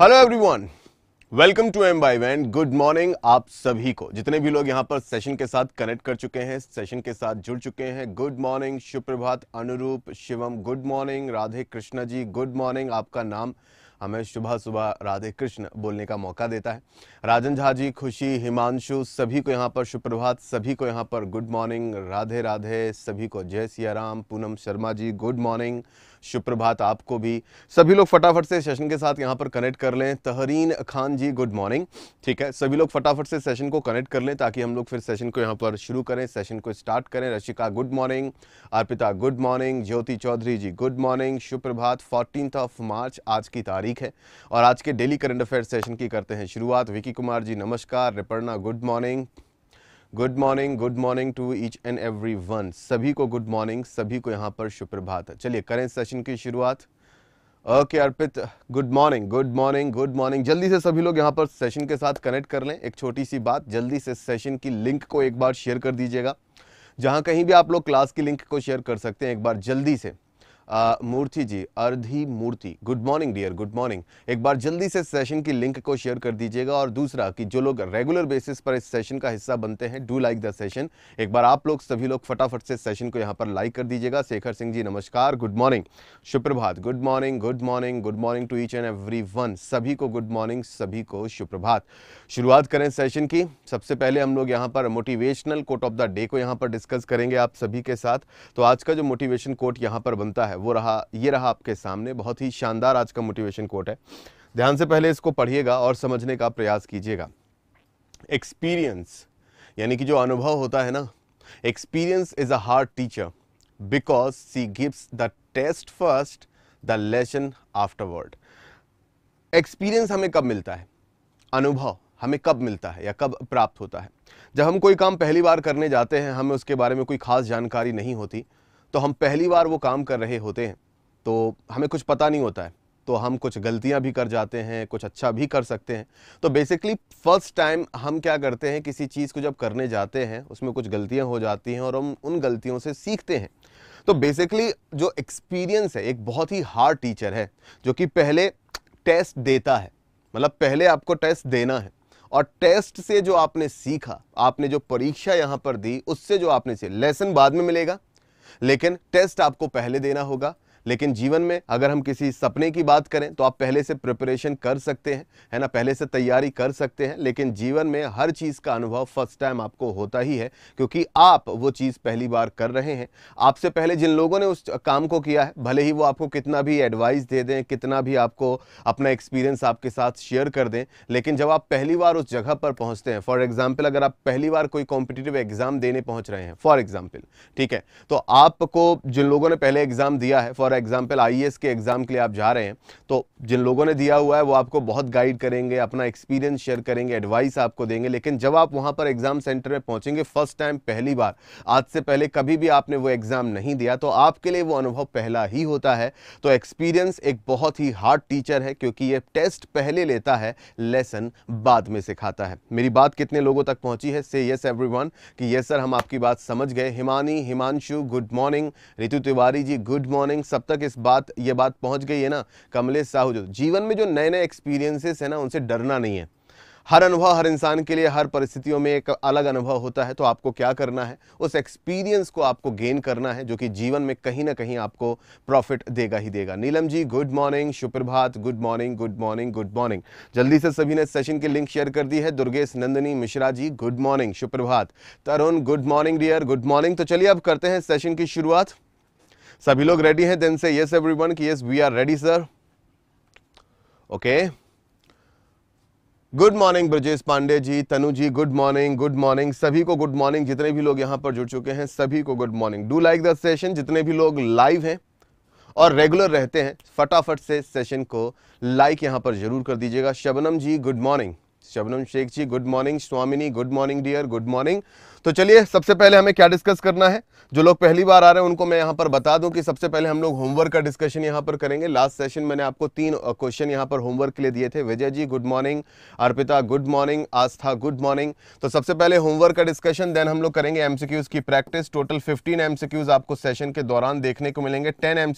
Hello everyone welcome to एम बाई वैन गुड मॉर्निंग आप सभी को जितने भी लोग यहाँ पर सेशन के साथ कनेक्ट कर चुके हैं सेशन के साथ जुड़ चुके हैं गुड मॉर्निंग सुप्रभात Anuroop Shivam good morning Radhe Krishna ji good morning आपका नाम हमें सुबह सुबह राधे कृष्ण बोलने का मौका देता है राजन झा जी खुशी हिमांशु सभी को यहाँ पर सुप्रभात सभी को यहाँ पर गुड मॉर्निंग राधे राधे सभी को जय सिया राम पूनम शर्मा जी गुड मॉर्निंग सुप्रभात आपको भी सभी लोग फटाफट से सेशन के साथ यहाँ पर कनेक्ट कर लें तहरीन खान जी गुड मॉर्निंग ठीक है सभी लोग फटाफट से सेशन को कनेक्ट कर लें ताकि हम लोग फिर सेशन को यहाँ पर शुरू करें सेशन को स्टार्ट करें Rashika good morning Arpita good morning Jyoti Chaudhary ji good morning सुप्रभात फोर्टीन ऑफ मार्च आज की तारीख है और आज के डेली करंट अफेयर सेशन की करते हैं शुरुआत विकी कुमार जी नमस्कार Riparna good morning good morning good morning to each and every one सभी को गुड मॉर्निंग सभी को यहाँ पर सुप्रभात चलिए करें सेशन की शुरुआत okay Arpit good morning good morning good morning जल्दी से सभी लोग यहाँ पर सेशन के साथ कनेक्ट कर लें एक छोटी सी बात जल्दी से सेशन की लिंक को एक बार शेयर कर दीजिएगा जहाँ कहीं भी आप लोग क्लास की लिंक को शेयर कर सकते हैं एक बार जल्दी से Murti ji Ardhi Murti good morning dear good morning एक बार जल्दी से सेशन की लिंक को शेयर कर दीजिएगा और दूसरा कि जो लोग रेगुलर बेसिस पर इस सेशन का हिस्सा बनते हैं डू लाइक द सेशन एक बार आप लोग सभी लोग फटाफट से सेशन को यहाँ पर लाइक कर दीजिएगा शेखर सिंह जी नमस्कार गुड मॉर्निंग सुप्रभात good morning good morning good morning to each and every one सभी को गुड मॉर्निंग सभी को सुप्रभात शुरुआत करें सेशन की सबसे पहले हम लोग यहाँ पर motivational quote of the day को यहाँ पर डिस्कस करेंगे आप सभी के साथ तो आज का जो मोटिवेशन कोट यहाँ पर बनता है है वो रहा ये रहा आपके सामने बहुत ही शानदार आज का मोटिवेशन कोट है ध्यान से पहले इसको पढ़िएगा और समझने का प्रयास कीजिएगा एक्सपीरियंस यानी कि जो अनुभव होता है ना experience is a hard teacher because she gives the test first the lesson afterward experience हमें कब मिलता है अनुभव हमें कब मिलता है या कब प्राप्त होता है जब हम कोई काम पहली बार करने जाते हैं हमें उसके बारे में कोई खास जानकारी नहीं होती तो हम पहली बार वो काम कर रहे होते हैं तो हमें कुछ पता नहीं होता है तो हम कुछ गलतियां भी कर जाते हैं कुछ अच्छा भी कर सकते हैं तो बेसिकली फर्स्ट टाइम हम क्या करते हैं किसी चीज़ को जब करने जाते हैं उसमें कुछ गलतियां हो जाती हैं और हम उन गलतियों से सीखते हैं तो बेसिकली जो एक्सपीरियंस है एक बहुत ही हार्ड टीचर है जो कि पहले टेस्ट देता है मतलब पहले आपको टेस्ट देना है और टेस्ट से जो आपने सीखा आपने जो परीक्षा यहाँ पर दी उससे जो आपने से लेसन बाद में मिलेगा लेकिन टेस्ट आपको पहले देना होगा लेकिन जीवन में अगर हम किसी सपने की बात करें तो आप पहले से प्रिपरेशन कर सकते हैं है ना पहले से तैयारी कर सकते हैं लेकिन जीवन में हर चीज़ का अनुभव फर्स्ट टाइम आपको होता ही है क्योंकि आप वो चीज़ पहली बार कर रहे हैं आपसे पहले जिन लोगों ने उस काम को किया है भले ही वो आपको कितना भी एडवाइस दे दें कितना भी आपको अपना एक्सपीरियंस आपके साथ शेयर कर दें लेकिन जब आप पहली बार उस जगह पर पहुंचते हैं फॉर एग्जाम्पल अगर आप पहली बार कोई कॉम्पिटेटिव एग्जाम देने पहुंच रहे हैं फॉर एग्जाम्पल ठीक है तो आपको जिन लोगों ने पहले एग्जाम दिया है फॉर एग्जाम्पल आई e के एग्ज़ाम के लिए आप जा रहे हैं तो जिन लोगों ने दिया हुआ है वो आपको बहुत गाइड करेंगे अपना एक्सपीरियंस शेयर करेंगे एडवाइस आपको देंगे लेकिन जब आप वहां पर एग्ज़ाम सेंटर में पहुंचेंगे फर्स्ट टाइम पहली बार आज से पहले कभी भी आपने वो एग्ज़ाम नहीं दिया तो आपके लिए वो अनुभव पहला ही होता है तो एक्सपीरियंस एक बहुत ही हार्ड टीचर है क्योंकि ये टेस्ट पहले लेता है लेसन बाद में सिखाता है मेरी बात कितने लोगों तक पहुंची है से यस एवरी कि यस सर हम आपकी बात समझ गए Himani Himanshu good morning Ritu Tiwari ji good morning सब तक इस बात ये बात पहुंच गई है ना कमलेश साहू जो जीवन में जो नए नए एक्सपीरियंसेस है ना उनसे डरना नहीं है हर अनुभव हर इंसान के लिए हर परिस्थितियों में एक अलग अनुभव होता है तो आपको क्या करना है उस एक्सपीरियंस को आपको गेन करना है जो कि जीवन में कहीं ना कहीं आपको प्रॉफिट देगा ही देगा नीलम जी गुड मॉर्निंग सुप्रभात good morning good morning good morning जल्दी से सभी ने सेशन की लिंक शेयर कर दी है दुर्गेश नंदनी मिश्रा जी गुड मॉर्निंग सुप्रभात Tarun good morning dear good morning तो चलिए अब करते हैं सेशन की शुरुआत सभी लोग रेडी हैं देन से यस एवरीवन कि yes we are ready sir okay good morning Brajesh Pandey ji Tanu ji good morning good morning सभी को गुड मॉर्निंग जितने भी लोग यहां पर जुड़ चुके हैं सभी को good morning do like the session जितने भी लोग लाइव हैं और रेगुलर रहते हैं फटाफट से सेशन को लाइक यहां पर जरूर कर दीजिएगा Shabnam ji good morning Shabnam Shaikh ji good morning Swamini good morning dear good morning तो चलिए सबसे पहले हमें क्या डिस्कस करना है जो लोग पहली बार आ रहे हैं उनको मैं यहाँ पर बता दूं कि सबसे पहले हम लोग होमवर्क का डिस्कशन यहाँ पर करेंगे लास्ट सेशन मैंने आपको तीन क्वेश्चन यहाँ पर होमवर्क के लिए दिए थे Vijay ji good morning Arpita good morning Aastha good morning तो सबसे पहले होमवर्क का डिस्कशन देन हम लोग करेंगे एम की प्रैक्टिस टोटल फिफ्टीन एम आपको सेशन के दौरान देखने को मिलेंगे टेन एम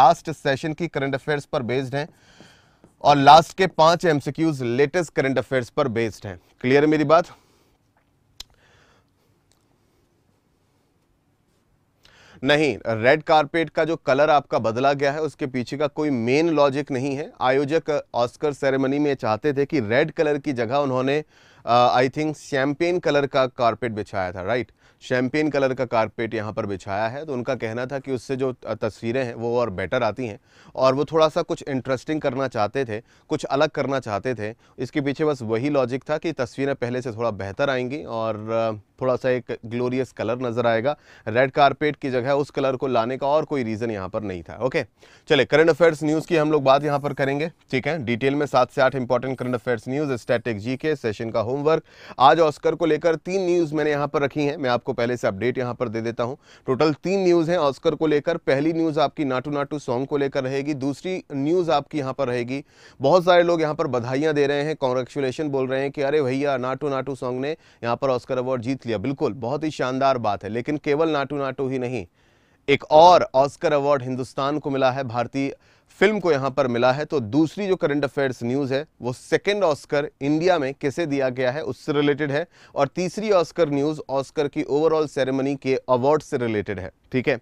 लास्ट सेशन की करंट अफेयर्स पर बेस्ड हैं और लास्ट के पांच एमसीक्यूज लेटेस्ट करंट अफेयर्स पर बेस्ड हैं क्लियर है मेरी बात नहीं रेड कारपेट का जो कलर आपका बदला गया है उसके पीछे का कोई मेन लॉजिक नहीं है आयोजक ऑस्कर सेरेमनी में चाहते थे कि रेड कलर की जगह उन्होंने आई थिंक शैम्पेन कलर का कारपेट बिछाया था राइट शैम्पेन कलर का कारपेट यहाँ पर बिछाया है तो उनका कहना था कि उससे जो तस्वीरें हैं वो और बेटर आती हैं और वो थोड़ा सा कुछ इंटरेस्टिंग करना चाहते थे कुछ अलग करना चाहते थे इसके पीछे बस वही लॉजिक था कि तस्वीरें पहले से थोड़ा बेहतर आएंगी और थोड़ा सा एक ग्लोरियस कलर नज़र आएगा रेड कारपेट की जगह उस कलर को लाने का और कोई रीज़न यहां पर नहीं था ओके चले करंट अफेयर्स न्यूज़ की हम लोग बात यहां पर करेंगे ठीक है डिटेल में सात से आठ important current affairs news static G K session का होमवर्क आज ऑस्कर को लेकर तीन न्यूज़ मैंने यहां पर रखी है मैं आपको पहले से अपडेट यहां पर दे देता हूं टोटल तीन न्यूज़ है ऑस्कर को लेकर पहली न्यूज़ आपकी नाटू नाटू सॉन्ग को लेकर रहेगी दूसरी न्यूज़ आपकी यहां पर रहेगी बहुत सारे लोग यहां पर बधाइयां दे रहे हैं कॉन्ग्रेचुलेशन बोल रहे हैं कि अरे भैया नाटू नाटू सॉन्ग ने यहां पर ऑस्कर अवार्ड जीत लिया बिल्कुल बहुत ही शानदार बात है लेकिन केवल नाटू नाटू ही नहीं एक और ऑस्कर अवार्ड हिंदुस्तान को मिला है भारतीय फिल्म को यहां पर मिला है तो दूसरी जो करंट अफेयर्स न्यूज़ है वो सेकंड ऑस्कर इंडिया में किसे दिया गया है उससे रिलेटेड है और तीसरी ऑस्कर न्यूज़ ऑस्कर की ओवरऑल सेरेमनी के अवार्ड से रिलेटेड है ठीक है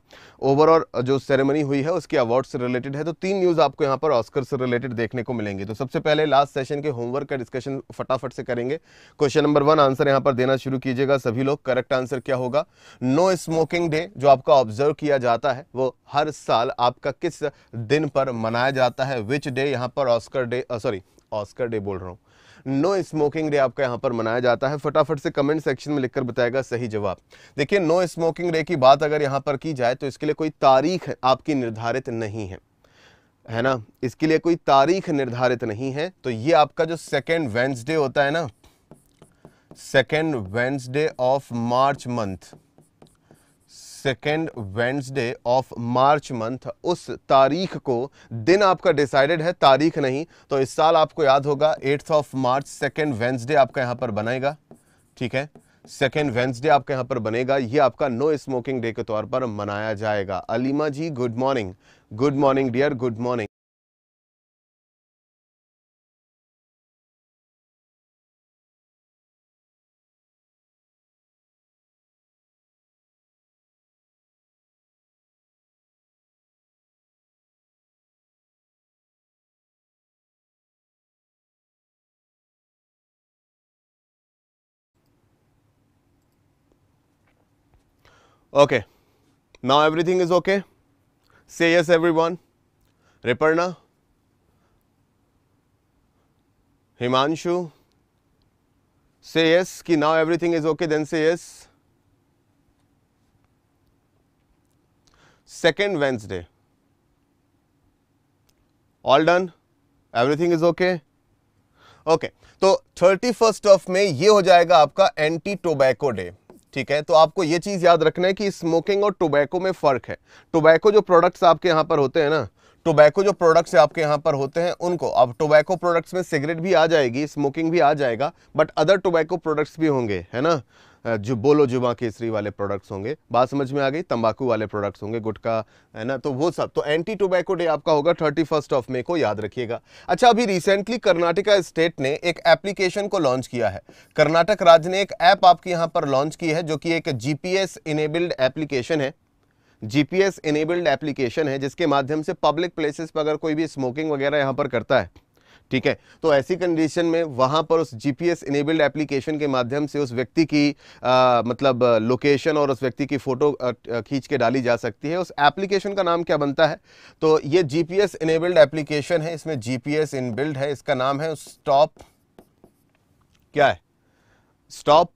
ओवरऑल जो सेरेमनी हुई है उसके अवार्ड से रिलेटेड है तो तीन न्यूज़ आपको यहाँ पर ऑस्कर से रिलेटेड देखने को मिलेंगे तो सबसे पहले लास्ट सेशन के होमवर्क का डिस्कशन फटाफट से करेंगे क्वेश्चन नंबर वन आंसर यहाँ पर देना शुरू कीजिएगा सभी लोग करेक्ट आंसर क्या होगा नो स्मोकिंग डे जो आपका ऑब्जर्व किया जाता है वो हर साल आपका किस दिन पर मनाया जाता है विच डे यहाँ पर Oscar day sorry Oscar day बोल रहा हूँ नो स्मोकिंग डे आपका यहाँ पर मनाया जाता है फटाफट से कमेंट सेक्शन में लिखकर बताएगा सही जवाब देखिए नो स्मोकिंग डे की बात अगर यहाँ पर की जाए तो इसके लिए कोई तारीख आपकी निर्धारित नहीं है है ना इसके लिए कोई तारीख निर्धारित नहीं है तो ये आपका जो सेकेंड वेंसडे होता है ना second Wednesday of March month second Wednesday of March month उस तारीख को दिन आपका डिसाइडेड है तारीख नहीं तो इस साल आपको याद होगा eighth of March second Wednesday आपका यहां पर बनेगा ठीक है सेकेंड वेंसडे आपका यहां पर बनेगा ये आपका नो स्मोकिंग डे के तौर पर मनाया जाएगा Alima ji good morning good morning dear good morning okay now everything is okay say yes everyone Riparna Himanshu say yes कि now everything is okay then say yes second Wednesday all done everything is okay okay तो thirty first of May ये हो जाएगा आपका anti tobacco day ठीक है तो आपको ये चीज़ याद रखना है कि स्मोकिंग और टोबैको में फ़र्क है टोबैको जो प्रोडक्ट्स आपके यहाँ पर होते हैं ना टोबैको जो प्रोडक्ट्स आपके यहाँ पर होते हैं उनको अब टोबैको प्रोडक्ट्स में सिगरेट भी आ जाएगी स्मोकिंग भी आ जाएगा बट अदर टोबैको प्रोडक्ट्स भी होंगे है ना जो बोलो जुबा केसरी वाले प्रोडक्ट्स होंगे बात समझ में आ गई तंबाकू वाले प्रोडक्ट्स होंगे गुटका है ना तो वो सब तो एंटी टोबैको डे आपका होगा थर्टी फर्स्ट ऑफ मे को याद रखिएगा अच्छा अभी रिसेंटली कर्नाटका स्टेट ने एक एप्लीकेशन को लॉन्च किया है कर्नाटक राज्य ने एक ऐप आपके यहाँ पर लॉन्च की है जो कि एक जीपीएस इनेबल्ड एप्लीकेशन है जीपीएस इनेबल्ड एप्लीकेशन है जिसके माध्यम से पब्लिक प्लेसेस पर अगर कोई भी स्मोकिंग वगैरह यहाँ पर करता है ठीक है तो ऐसी कंडीशन में वहां पर उस जीपीएस इनेबल्ड एप्लीकेशन के माध्यम से उस व्यक्ति की आ, मतलब लोकेशन और उस व्यक्ति की फ़ोटो खींच के डाली जा सकती है उस एप्लीकेशन का नाम क्या बनता है तो ये जीपीएस इनेबल्ड एप्लीकेशन है इसमें जीपीएस इनबिल्ड है इसका नाम है स्टॉप क्या है स्टॉप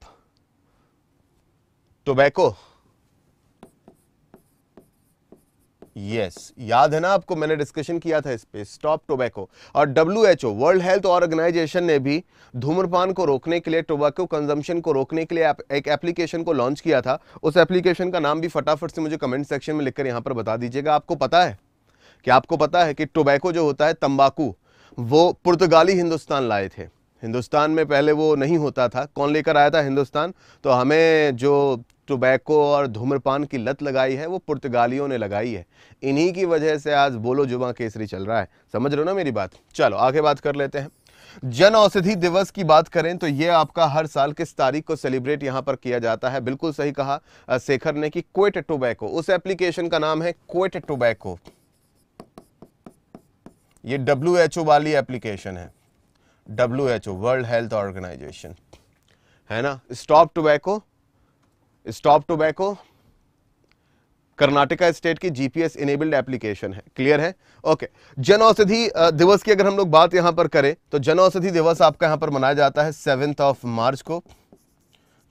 टोबैको यस याद है ना आपको मैंने डिस्कशन किया था इस पे स्टॉप टोबैको और W H O World Health Organization ने भी धूम्रपान को रोकने के लिए टोबैको कंजम्पशन को रोकने के लिए आप, एक एप्लीकेशन को लॉन्च किया था उस एप्लीकेशन का नाम भी फटाफट से मुझे कमेंट सेक्शन में लिखकर यहाँ पर बता दीजिएगा आपको पता है कि आपको पता है कि टोबैको जो होता है तम्बाकू वो पुर्तगाली हिंदुस्तान लाए थे हिंदुस्तान में पहले वो नहीं होता था कौन लेकर आया था हिंदुस्तान तो हमें जो टोबैको और धूम्रपान की लत लगाई है वो पुर्तगालियों ने लगाई है इन्हीं की वजह से आज बोलो जुबा केसरी चल रहा है समझ रहे हो ना मेरी बात चलो आगे बात कर लेते हैं जन औषधि दिवस की बात करें तो यह आपका हर साल किस तारीख को सेलिब्रेट यहां पर किया जाता है बिल्कुल सही कहा शेखर ने कि क्वेट टोबैको उस एप्लीकेशन का नाम है क्वेट टोबैको ये डब्ल्यू एच ओ वाली एप्लीकेशन है W H O World Health Organization है ना stop tobacco stop tobacco Karnataka state की जीपीएस इनेबल्ड एप्लीकेशन है क्लियर है ओके जन औषधि दिवस की अगर हम लोग बात यहां पर करें तो जन औषधि दिवस आपका यहां पर मनाया जाता है सेवेंथ ऑफ मार्च को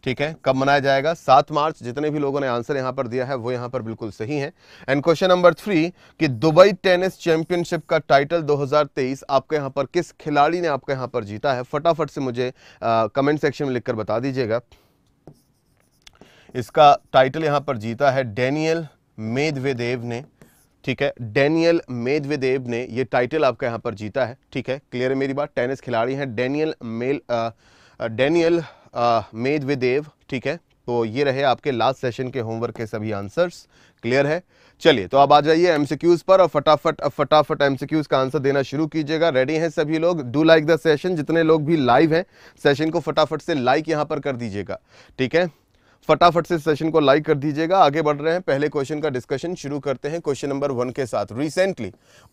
ठीक है कब मनाया जाएगा सात मार्च जितने भी लोगों ने आंसर यहां पर दिया है वो यहां पर बिल्कुल सही है एंड क्वेश्चन नंबर थ्री कि दुबई टेनिस चैंपियनशिप का टाइटल 2023 आपके यहां पर किस खिलाड़ी ने आपके यहां पर जीता है फटाफट से मुझे आ, कमेंट सेक्शन में लिखकर बता दीजिएगा इसका टाइटल यहाँ पर जीता है डेनियल मेदवेदेव ने ठीक है डेनियल मेदवेदेव ने ये टाइटल आपका यहाँ पर जीता है ठीक है क्लियर है मेरी बात टेनिस खिलाड़ी हैं डेनियल मेल डेनियल मेदवेदेव ठीक है तो ये रहे आपके लास्ट सेशन के होमवर्क के सभी आंसर्स क्लियर है चलिए तो अब आ जाइए एमसीक्यूज पर और फटाफट फटाफट एमसीक्यूज का आंसर देना शुरू कीजिएगा रेडी हैं सभी लोग डू लाइक द सेशन जितने लोग भी लाइव हैं सेशन को फटाफट से लाइक यहाँ पर कर दीजिएगा ठीक है फटाफट से सेशन को लाइक कर दीजिएगा आगे बढ़ रहे हैं पहले क्वेश्चन का डिस्कशन शुरू करते हैं क्वेश्चन नंबर वन के साथ recently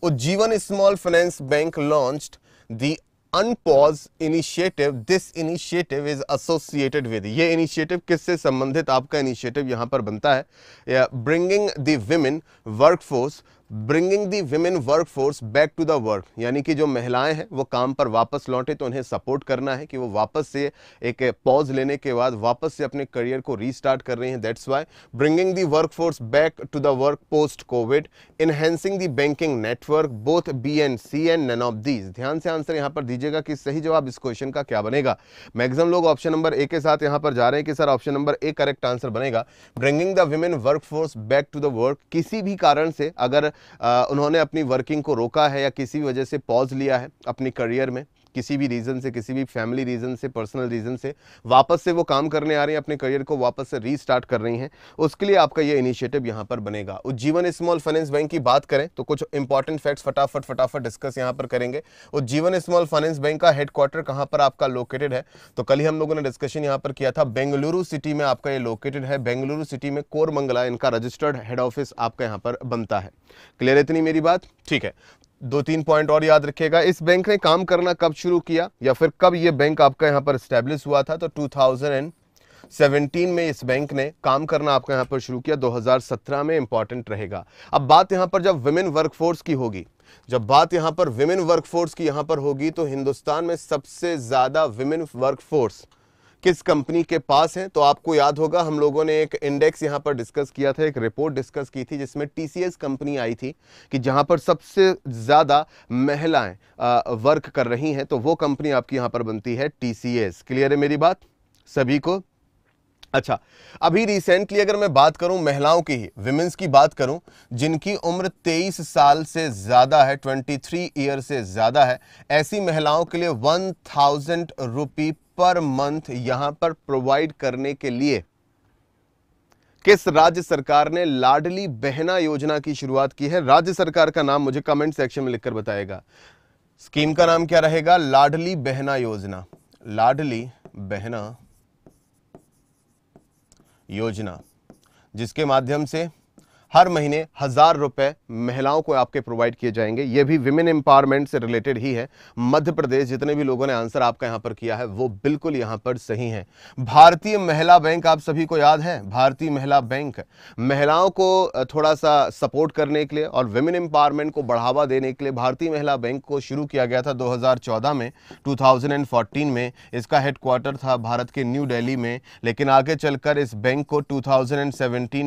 Ujjivan small finance bank launch the unpause initiative this initiative is associated with ये इनिशिएटिव किससे संबंधित आपका इनिशिएटिव यहां पर बनता है bringing the women workforce bringing the women workforce back to the work यानी कि जो महिलाएं हैं वो काम पर वापस लौटे तो उन्हें सपोर्ट करना है कि वो वापस से एक पॉज लेने के बाद वापस से अपने करियर को रीस्टार्ट कर रही हैं that's why bringing the workforce back to the work post Covid enhancing the banking network both B and C and none of these ध्यान से आंसर यहाँ पर दीजिएगा कि सही जवाब इस क्वेश्चन का क्या बनेगा मैक्सिमम लोग ऑप्शन नंबर ए के साथ यहाँ पर जा रहे हैं कि sir option number A correct answer बनेगा bringing the women force back to the work किसी भी कारण से अगर उन्होंने अपनी वर्किंग को रोका है या किसी वजह से पॉज लिया है अपनी करियर में किसी भी रीज़न से किसी भी फैमिली रीज़न से पर्सनल रीज़न से वापस से वो काम करने आ रही हैं अपने करियर को वापस से रीस्टार्ट कर रही हैं उसके लिए आपका ये इनिशिएटिव यहाँ पर बनेगा उज्जीवन स्मॉल फाइनेंस बैंक की बात करें तो कुछ इंपॉर्टेंट फैक्ट्स फटाफट फटाफट डिस्कस यहाँ पर करेंगे उज्जीवन स्मॉल फाइनेंस बैंक का हेडक्वार्टर कहाँ पर आपका लोकेटेड है तो कल ही हम लोगों ने डिस्कशन यहाँ पर किया था बेंगलुरु सिटी में आपका ये लोकेटेड है बेंगलुरु सिटी में कोरमंगला इनका रजिस्टर्ड हेड ऑफिस आपका यहाँ पर बनता है क्लियर इतनी मेरी बात ठीक है दो तीन पॉइंट और याद रखिएगा इस बैंक ने काम करना कब शुरू किया या फिर कब ये बैंक आपका यहाँ पर स्टेब्लिश हुआ था तो 2017 में इस बैंक ने काम करना आपका यहाँ पर शुरू किया 2017 में इंपॉर्टेंट रहेगा अब बात यहाँ पर जब विमेन वर्कफोर्स की होगी जब बात यहाँ पर विमेन वर्कफोर्स की यहाँ पर होगी तो हिंदुस्तान में सबसे ज़्यादा विमेन वर्कफोर्स किस कंपनी के पास हैं तो आपको याद होगा हम लोगों ने एक इंडेक्स यहाँ पर डिस्कस किया था एक रिपोर्ट डिस्कस की थी जिसमें टीसीएस कंपनी आई थी कि जहां पर सबसे ज़्यादा महिलाएं वर्क कर रही हैं तो वो कंपनी आपकी यहाँ पर बनती है टीसीएस क्लियर है मेरी बात सभी को अच्छा अभी रिसेंटली अगर मैं बात करूं महिलाओं की ही विमेंस की बात करूं जिनकी उम्र 23 साल से ज़्यादा है 23 ईयर से ज़्यादा है ऐसी महिलाओं के लिए one thousand rupee per month यहां पर प्रोवाइड करने के लिए किस राज्य सरकार ने लाडली बहना योजना की शुरुआत की है राज्य सरकार का नाम मुझे कमेंट सेक्शन में लिखकर बताएगा स्कीम का नाम क्या रहेगा लाडली बहना योजना लाडली बहना योजना जिसके माध्यम से हर महीने हज़ार रुपए महिलाओं को आपके प्रोवाइड किए जाएंगे ये भी विमेन एम्पावरमेंट से रिलेटेड ही है मध्य प्रदेश जितने भी लोगों ने आंसर आपका यहां पर किया है वो बिल्कुल यहां पर सही है भारतीय महिला बैंक आप सभी को याद है भारतीय महिला बैंक महिलाओं को थोड़ा सा सपोर्ट करने के लिए और विमेन एम्पावरमेंट को बढ़ावा देने के लिए भारतीय महिला बैंक को शुरू किया गया था दो में टू में इसका हेडक्वार्टर था भारत के न्यू डेली में लेकिन आगे चलकर इस बैंक को टू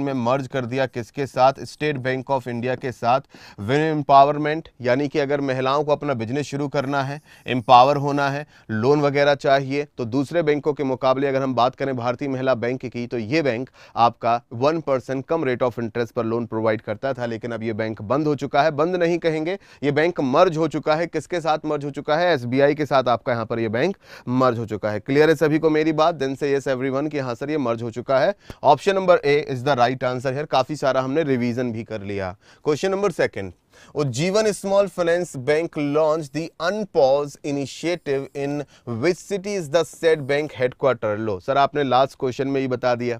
में मर्ज कर दिया किसके साथ स्टेट बैंक ऑफ इंडिया के साथ वेन एम्पावरमेंट यानी कि अगर महिलाओं को अपना बिजनेस शुरू करना है एम्पावर होना है लोन वगैरह चाहिए तो दूसरे बैंकों के मुकाबले अगर हम बात करें भारतीय महिला बैंक की तो ये बैंक आपका वन परसेंट कम रेट ऑफ इंटरेस्ट पर लोन प्रोवाइड करता था लेकिन अब ये बैंक बंद हो चुका है बंद नहीं कहेंगे ये बैंक मर्ज हो चुका है किसके साथ मर्ज हो चुका है एस के साथ आपका यहाँ पर यह बैंक मर्ज हो चुका है क्लियर है सभी को मेरी बात देन से ये यस वन की हाँ सर ये मर्ज हो चुका है option number A is the right answer है काफी सारा हमने हमने रिवीजन भी कर लिया question number second Ujjivan small finance bank launch the unpause initiative in which city is the said bank headquarter लो सर आपने लास्ट क्वेश्चन में ही बता दिया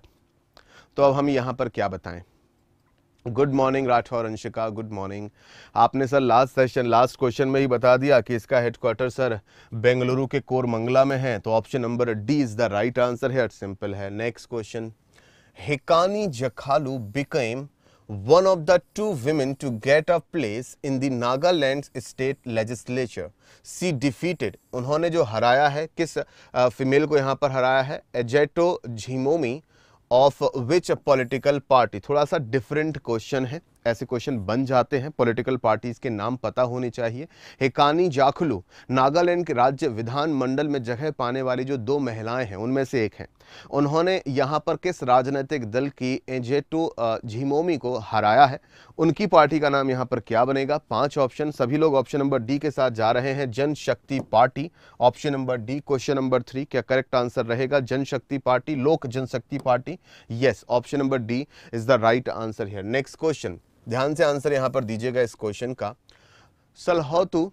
तो अब हम यहां पर क्या बताएं good morning Rathore Anshika good morning आपने sir last session last question में ही बता दिया कि इसका हेडक्वार्टर सर बेंगलुरु के कोर मंगला में है तो option number D is the right answer है सिंपल है next question Hekani Jakhalu became one of the two women to get a place in the Nagaland state legislature. She defeated, उन्होंने जो हराया है किस फीमेल को यहाँ पर हराया है Azheto Zhimomi of which political party थोड़ा सा डिफरेंट क्वेश्चन है ऐसे क्वेश्चन बन जाते हैं पॉलिटिकल पार्टीज के नाम पता होने चाहिए हेकानी जाखलू नागालैंड के राज्य विधानमंडल में जगह पाने वाली जो दो महिलाएं हैं उनमें से एक हैं उन्होंने यहां पर किस राजनीतिक दल की एजेटो झिमोमी को हराया है उनकी पार्टी का नाम यहाँ पर क्या बनेगा पांच ऑप्शन सभी लोग ऑप्शन नंबर डी के साथ जा रहे हैं Janshakti party option number D question number three क्या करेक्ट आंसर रहेगा Janshakti party Lok Janshakti party yes option number D is the right answer here next question ध्यान से आंसर यहां पर दीजिएगा इस क्वेश्चन का सलहोतु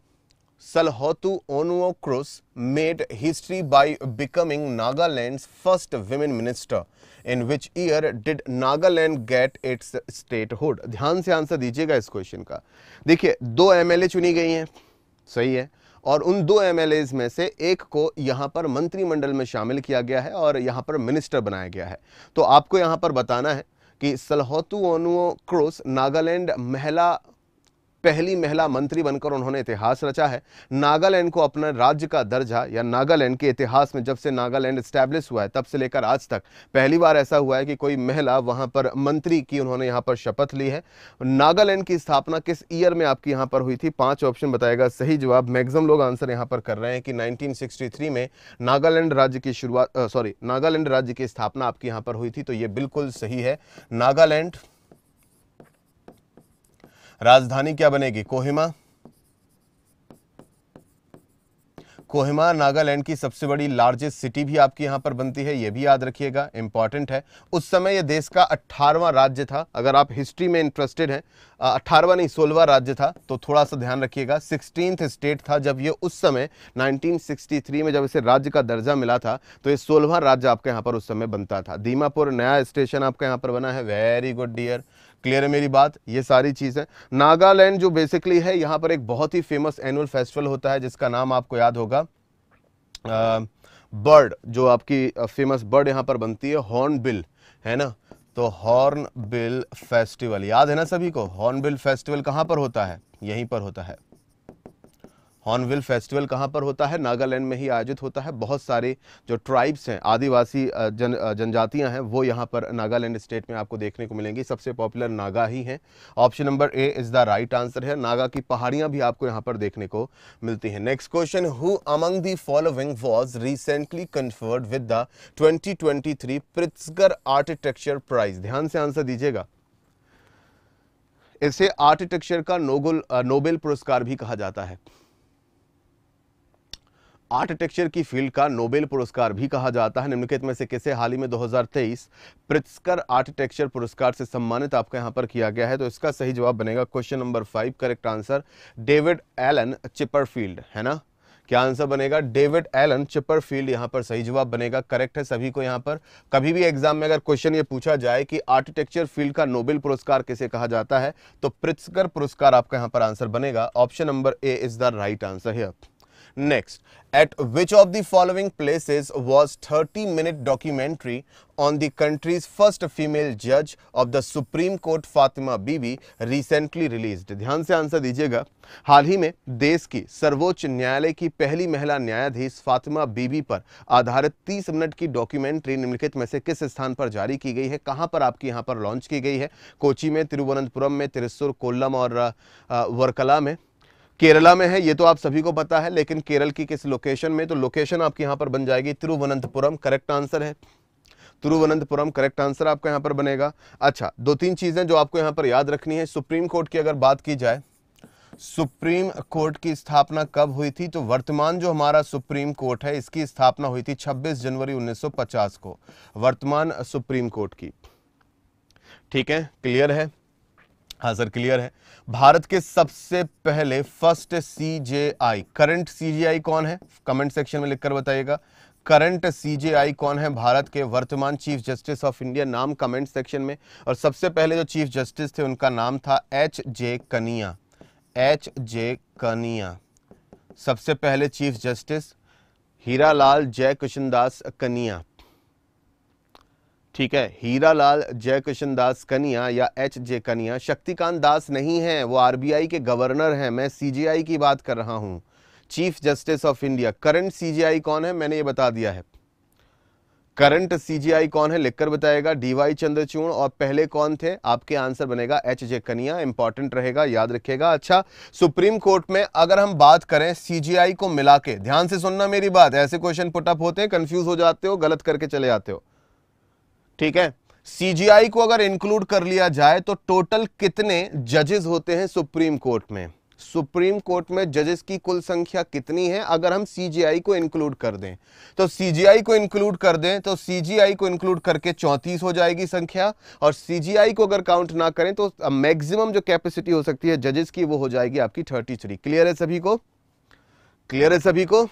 Salhotu Onuo Cruz made history by becoming Nagaland's first women minister. In which year did Nagaland get its statehood? ध्यान से answer दीजिएगा इस क्वेश्चन का देखिए दो एमएलए चुनी गई हैं सही है और उन दो एम में से एक को यहाँ पर मंत्रिमंडल में शामिल किया गया है और यहाँ पर मिनिस्टर बनाया गया है तो आपको यहाँ पर बताना है कि सलहोतु ओनुओ क्रोस नागालैंड महिला पहली महिला मंत्री बनकर उन्होंने इतिहास रचा है नागालैंड को अपना राज्य का दर्जा या नागालैंड के इतिहास में जब से नागालैंड स्टैब्लिश हुआ है तब से लेकर आज तक पहली बार ऐसा हुआ है कि कोई महिला वहां पर मंत्री की उन्होंने यहां पर शपथ ली है नागालैंड की स्थापना किस ईयर में आपकी यहां पर हुई थी पांच ऑप्शन बताएगा सही जवाब मैगजिम लोग आंसर यहां पर कर रहे हैं कि नाइनटीन में नागालैंड राज्य की शुरुआत सॉरी नागालैंड राज्य की स्थापना आपकी यहां पर हुई थी तो ये बिल्कुल सही है नागालैंड राजधानी क्या बनेगी कोहिमा कोहिमा नागालैंड की सबसे बड़ी लार्जेस्ट सिटी भी आपकी यहां पर बनती है यह भी याद रखिएगा इंपॉर्टेंट है उस समय यह देश का अठारवा राज्य था अगर आप हिस्ट्री में इंटरेस्टेड हैं अठारवा नहीं सोलवा राज्य था तो थोड़ा सा ध्यान रखिएगा सिक्सटीन स्टेट था जब ये उस समय 1963 में जब इसे राज्य का दर्जा मिला था तो ये सोलहवां राज्य आपके यहाँ पर उस समय बनता था दीमापुर नया स्टेशन आपके यहाँ पर बना है वेरी गुड डियर क्लियर है मेरी बात ये सारी चीज है नागालैंड जो बेसिकली है यहाँ पर एक बहुत ही फेमस एनुअल फेस्टिवल होता है जिसका नाम आपको याद होगा बर्ड जो आपकी फेमस बर्ड यहाँ पर बनती है हॉर्न बिल है ना तो हॉर्न बिल फेस्टिवल याद है ना सभी को हॉर्न बिल फेस्टिवल कहाँ पर होता है यहीं पर होता है हॉर्नविल फेस्टिवल कहाँ पर होता है नागालैंड में ही आयोजित होता है बहुत सारे जो ट्राइब्स हैं आदिवासी जन जनजातियाँ हैं वो यहाँ पर नागालैंड स्टेट में आपको देखने को मिलेंगी सबसे पॉपुलर नागा ही हैं option number A is the right answer है नागा की पहाड़ियाँ भी आपको यहाँ पर देखने को मिलती हैं next question who among the following was recently conferred with the twenty twenty three Pritzker architecture prize ध्यान से आंसर दीजिएगा इसे आर्किटेक्चर का नोबेल पुरस्कार भी कहा जाता है आर्किटेक्चर की फील्ड का नोबेल पुरस्कार भी कहा जाता है निम्नलिखित में से किसे हाल ही में 2023 प्रित्सकर आर्किटेक्चर पुरस्कार से सम्मानित आपके यहां पर किया गया है तो इसका सही जवाब बनेगा question number five correct answer David Alan Chipperfield है ना क्या आंसर बनेगा डेविड एलन चिपरफील्ड यहाँ पर सही जवाब बनेगा करेक्ट है सभी को यहाँ पर कभी भी एग्जाम में अगर क्वेश्चन ये पूछा जाए कि आर्किटेक्चर फील्ड का नोबेल पुरस्कार किसे कहा जाता है तो प्रित्सकर पुरस्कार आपका यहाँ पर आंसर बनेगा option number A is the right answer है Next, at which of the following places was 30-minute documentary on the country's first female judge of the Supreme Court Fatima Bibi recently released? ध्यान से answer दीजिएगा हाल ही में देश की सर्वोच्च न्यायालय की पहली महिला न्यायाधीश फातिमा बीबी पर आधारित 30 मिनट की डॉक्यूमेंट्री निम्नलिखित में से किस स्थान पर जारी की गई है कहां पर आपकी यहां पर लॉन्च की गई है कोची में तिरुवनंतपुरम में तिरुस्सुर कोल्लम और वर्कला में केरला में है ये तो आप सभी को पता है लेकिन केरल की किस लोकेशन में तो लोकेशन आपकी यहाँ पर बन जाएगी तिरुवनंतपुरम करेक्ट आंसर है तिरुवनंतपुरम करेक्ट आंसर आपका यहाँ पर बनेगा अच्छा दो तीन चीज़ें जो आपको यहाँ पर याद रखनी है सुप्रीम कोर्ट की अगर बात की जाए सुप्रीम कोर्ट की स्थापना कब हुई थी तो वर्तमान जो हमारा सुप्रीम कोर्ट है इसकी स्थापना हुई थी 26 जनवरी 1950 को वर्तमान सुप्रीम कोर्ट की ठीक है क्लियर है हाँ सर क्लियर है भारत के सबसे पहले फर्स्ट सीजेआई करंट सीजेआई कौन है कमेंट सेक्शन में लिखकर बताइएगा करंट सीजेआई कौन है भारत के वर्तमान चीफ जस्टिस ऑफ इंडिया नाम कमेंट सेक्शन में और सबसे पहले जो चीफ जस्टिस थे उनका नाम था एच जे कनिया एच जे कनिया सबसे पहले चीफ जस्टिस हीरालाल जय कृष्णदास कनिया ठीक है हीरा लाल जय कृष्ण दास कनिया या एच जे कनिया शक्तिकांत दास नहीं है वो आरबीआई के गवर्नर हैं मैं सीजीआई की बात कर रहा हूं chief justice of India current CJI कौन है मैंने ये बता दिया है करंट सीजीआई कौन है लिखकर बताएगा डीवाई चंद्रचूड़ और पहले कौन थे आपके आंसर बनेगा एच जे कनिया इंपॉर्टेंट रहेगा याद रखेगा अच्छा सुप्रीम कोर्ट में अगर हम बात करें सीजीआई को मिला के ध्यान से सुनना मेरी बात ऐसे क्वेश्चन पुटअप होते हैं कंफ्यूज हो जाते हो गलत करके चले जाते हो ठीक है सीजीआई को अगर इंक्लूड कर लिया जाए तो टोटल कितने जजेस होते हैं सुप्रीम कोर्ट में सुप्रीम कोर्ट में जजेस की कुल संख्या कितनी है अगर हम सीजीआई को इंक्लूड कर दें तो सीजीआई को इंक्लूड कर दें तो सीजीआई को इंक्लूड करके 34 हो जाएगी संख्या और सीजीआई को अगर काउंट ना करें तो मैक्सिमम जो कैपेसिटी हो सकती है जजेस की वो हो जाएगी आपकी 33 क्लियर है सभी को क्लियर है सभी को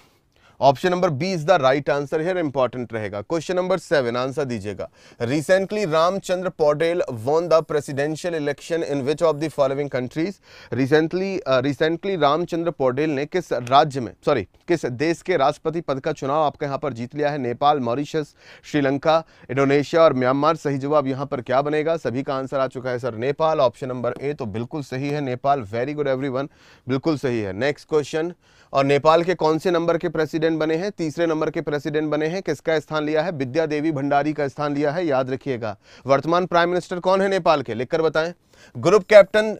option number B is the right answer here important रहेगा क्वेश्चन नंबर सेवन आंसर दीजिएगा recently Ramchandra Paudel won the presidential election in which of the following countries recently recently Ramchandra Paudel ने किस राज्य में सॉरी किस देश के राष्ट्रपति पद का चुनाव आपके यहां पर जीत लिया है नेपाल मॉरिशस श्रीलंका इंडोनेशिया और म्यांमार सही जवाब यहां पर क्या बनेगा सभी का आंसर आ चुका है sir Nepal option number A तो बिल्कुल सही है नेपाल वेरी गुड एवरी बिल्कुल सही है नेक्स्ट क्वेश्चन और नेपाल के कौन से नंबर के प्रेसिडेंट प्रेसिडेंट बने हैं तीसरे नंबर के प्रेसिडेंट बने हैं किसका स्थान लिया है विद्या देवी भंडारी का स्थान लिया है याद रखिएगा वर्तमान प्राइम मिनिस्टर कौन है नेपाल के लिखकर बताएं group captain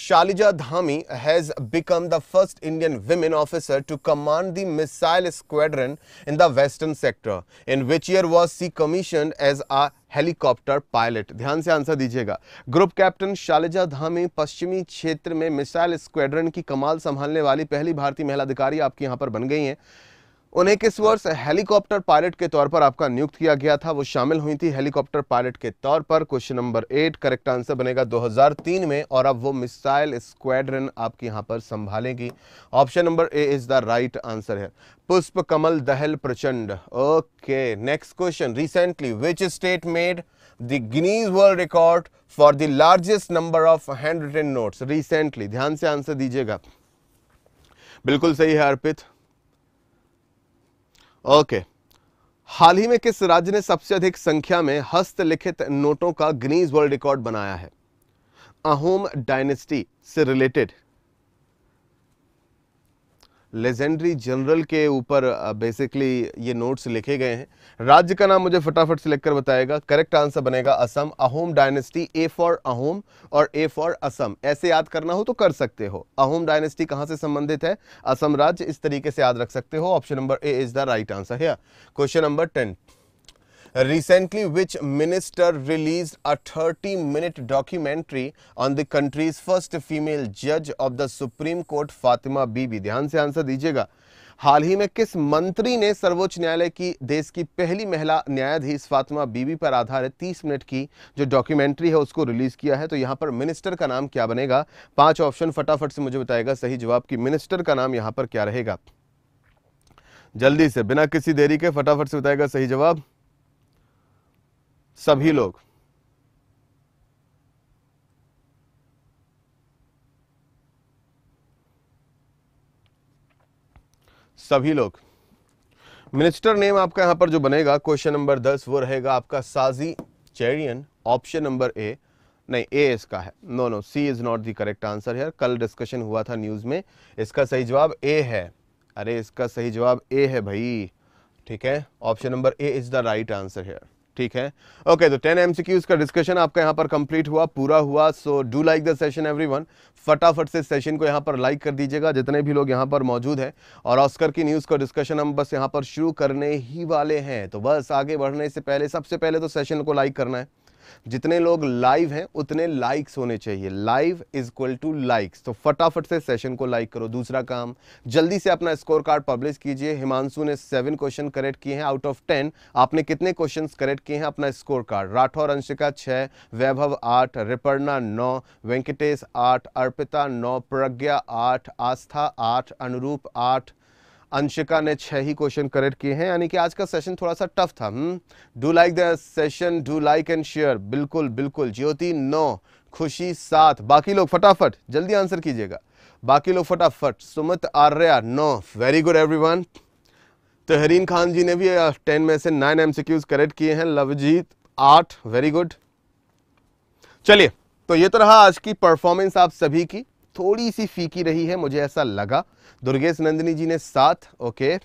Shalija Dhami has become the first Indian women officer to command the missile squadron in the western sector in which year was she commission as a helicopter pilot ध्यान से आंसर दीजिएगा group captain Shalija Dhami पश्चिमी क्षेत्र में missile squadron की कमाल संभालने वाली पहली भारतीय महिला अधिकारी आपकी यहां पर बन गई हैं उन्हें किस वर्ष हेलीकॉप्टर पायलट के तौर पर आपका नियुक्त किया गया था वो शामिल हुई थी हेलीकॉप्टर पायलट के तौर पर question number eight correct answer बनेगा 2003 में और अब वो मिसाइल स्क्वाड्रन आपके यहां पर संभालेगी option number A is the right answer है Pushpa Kamal Dahal Prachanda okay next question recently which state made the Guinness world record for the largest number of hand written note recently ध्यान से आंसर दीजिएगा बिल्कुल सही है अर्पित ओके हाल ही में किस राज्य ने सबसे अधिक संख्या में हस्तलिखित नोटों का ग्रीज वर्ल्ड रिकॉर्ड बनाया है अहोम डायनेस्टी से रिलेटेड लेजेंडरी जनरल के ऊपर बेसिकली ये नोट्स लिखे गए हैं राज्य का नाम मुझे फटाफट से लिखकर बताएगा करेक्ट आंसर बनेगा Assam Ahom dynasty A for Ahom और ए फॉर असम ऐसे याद करना हो तो कर सकते हो अहोम डायनेस्टी कहां से संबंधित है असम राज्य इस तरीके से याद रख सकते हो option number A is the right answer है question number ten Recently, which minister released a 30-minute documentary on the country's first female judge of the Supreme Court, Fathima Beevi ध्यान से आंसर दीजिएगा हाल ही में किस मंत्री ने सर्वोच्च न्यायालय की देश की पहली महिला न्यायाधीश फातिमा बीबी पर आधारित 30 मिनट की जो डॉक्यूमेंट्री है उसको रिलीज किया है तो यहां पर मिनिस्टर का नाम क्या बनेगा पांच ऑप्शन फटाफट से मुझे बताएगा सही जवाब कि मिनिस्टर का नाम यहां पर क्या रहेगा जल्दी से बिना किसी देरी के फटाफट से बताएगा सही जवाब सभी लोग सभी लोग मिनिस्टर नेम आपका यहां पर जो बनेगा क्वेश्चन नंबर दस वो रहेगा आपका साजी चेरियन ऑप्शन नंबर ए नहीं ए इसका है no no C is not the correct answer है कल डिस्कशन हुआ था न्यूज में इसका सही जवाब ए है अरे इसका सही जवाब ए है भाई ठीक है option number A is the right answer है ठीक है ओके okay, तो टेन एम का डिस्कशन आपका यहाँ पर कंप्लीट हुआ पूरा हुआ so do like the session everyone फटाफट से सेशन को यहाँ पर लाइक कर दीजिएगा जितने भी लोग यहाँ पर मौजूद हैं और ऑस्कर की न्यूज़ का डिस्कशन हम बस यहाँ पर शुरू करने ही वाले हैं तो बस आगे बढ़ने से पहले सबसे पहले तो सेशन को लाइक करना है जितने लोग लाइव हैं उतने लाइक्स होने चाहिए live is equal to likes तो फटाफट से सेशन को लाइक करो दूसरा काम जल्दी से अपना स्कोर कार्ड पब्लिश कीजिए हिमांशु ने सेवन क्वेश्चन करेक्ट किए हैं आउट ऑफ टेन आपने कितने क्वेश्चन करेक्ट किए हैं अपना स्कोर कार्ड राठौर अंशिका छः वैभव आठ रिपर्णा नौ वेंकटेश आठ अर्पिता नौ प्रज्ञा आठ आस्था आठ अनुरूप आठ अंशिका ने छह ही क्वेश्चन करेक्ट किए हैं यानी कि आज का सेशन थोड़ा सा टफ था do like the session do like and share बिल्कुल बिल्कुल ज्योति नौ खुशी सात बाकी लोग फटाफट जल्दी आंसर कीजिएगा बाकी लोग फटाफट सुमित आर्या नौ very good everyone Tahreen Khan ji ने भी टेन में से नाइन एम करेक्ट किए हैं लवजीत आठ वेरी गुड चलिए तो ये तो रहा आज की परफॉर्मेंस आप सभी की थोड़ी सी फीकी रही है मुझे ऐसा लगा दुर्गेश नंदिनी जी ने साथ okay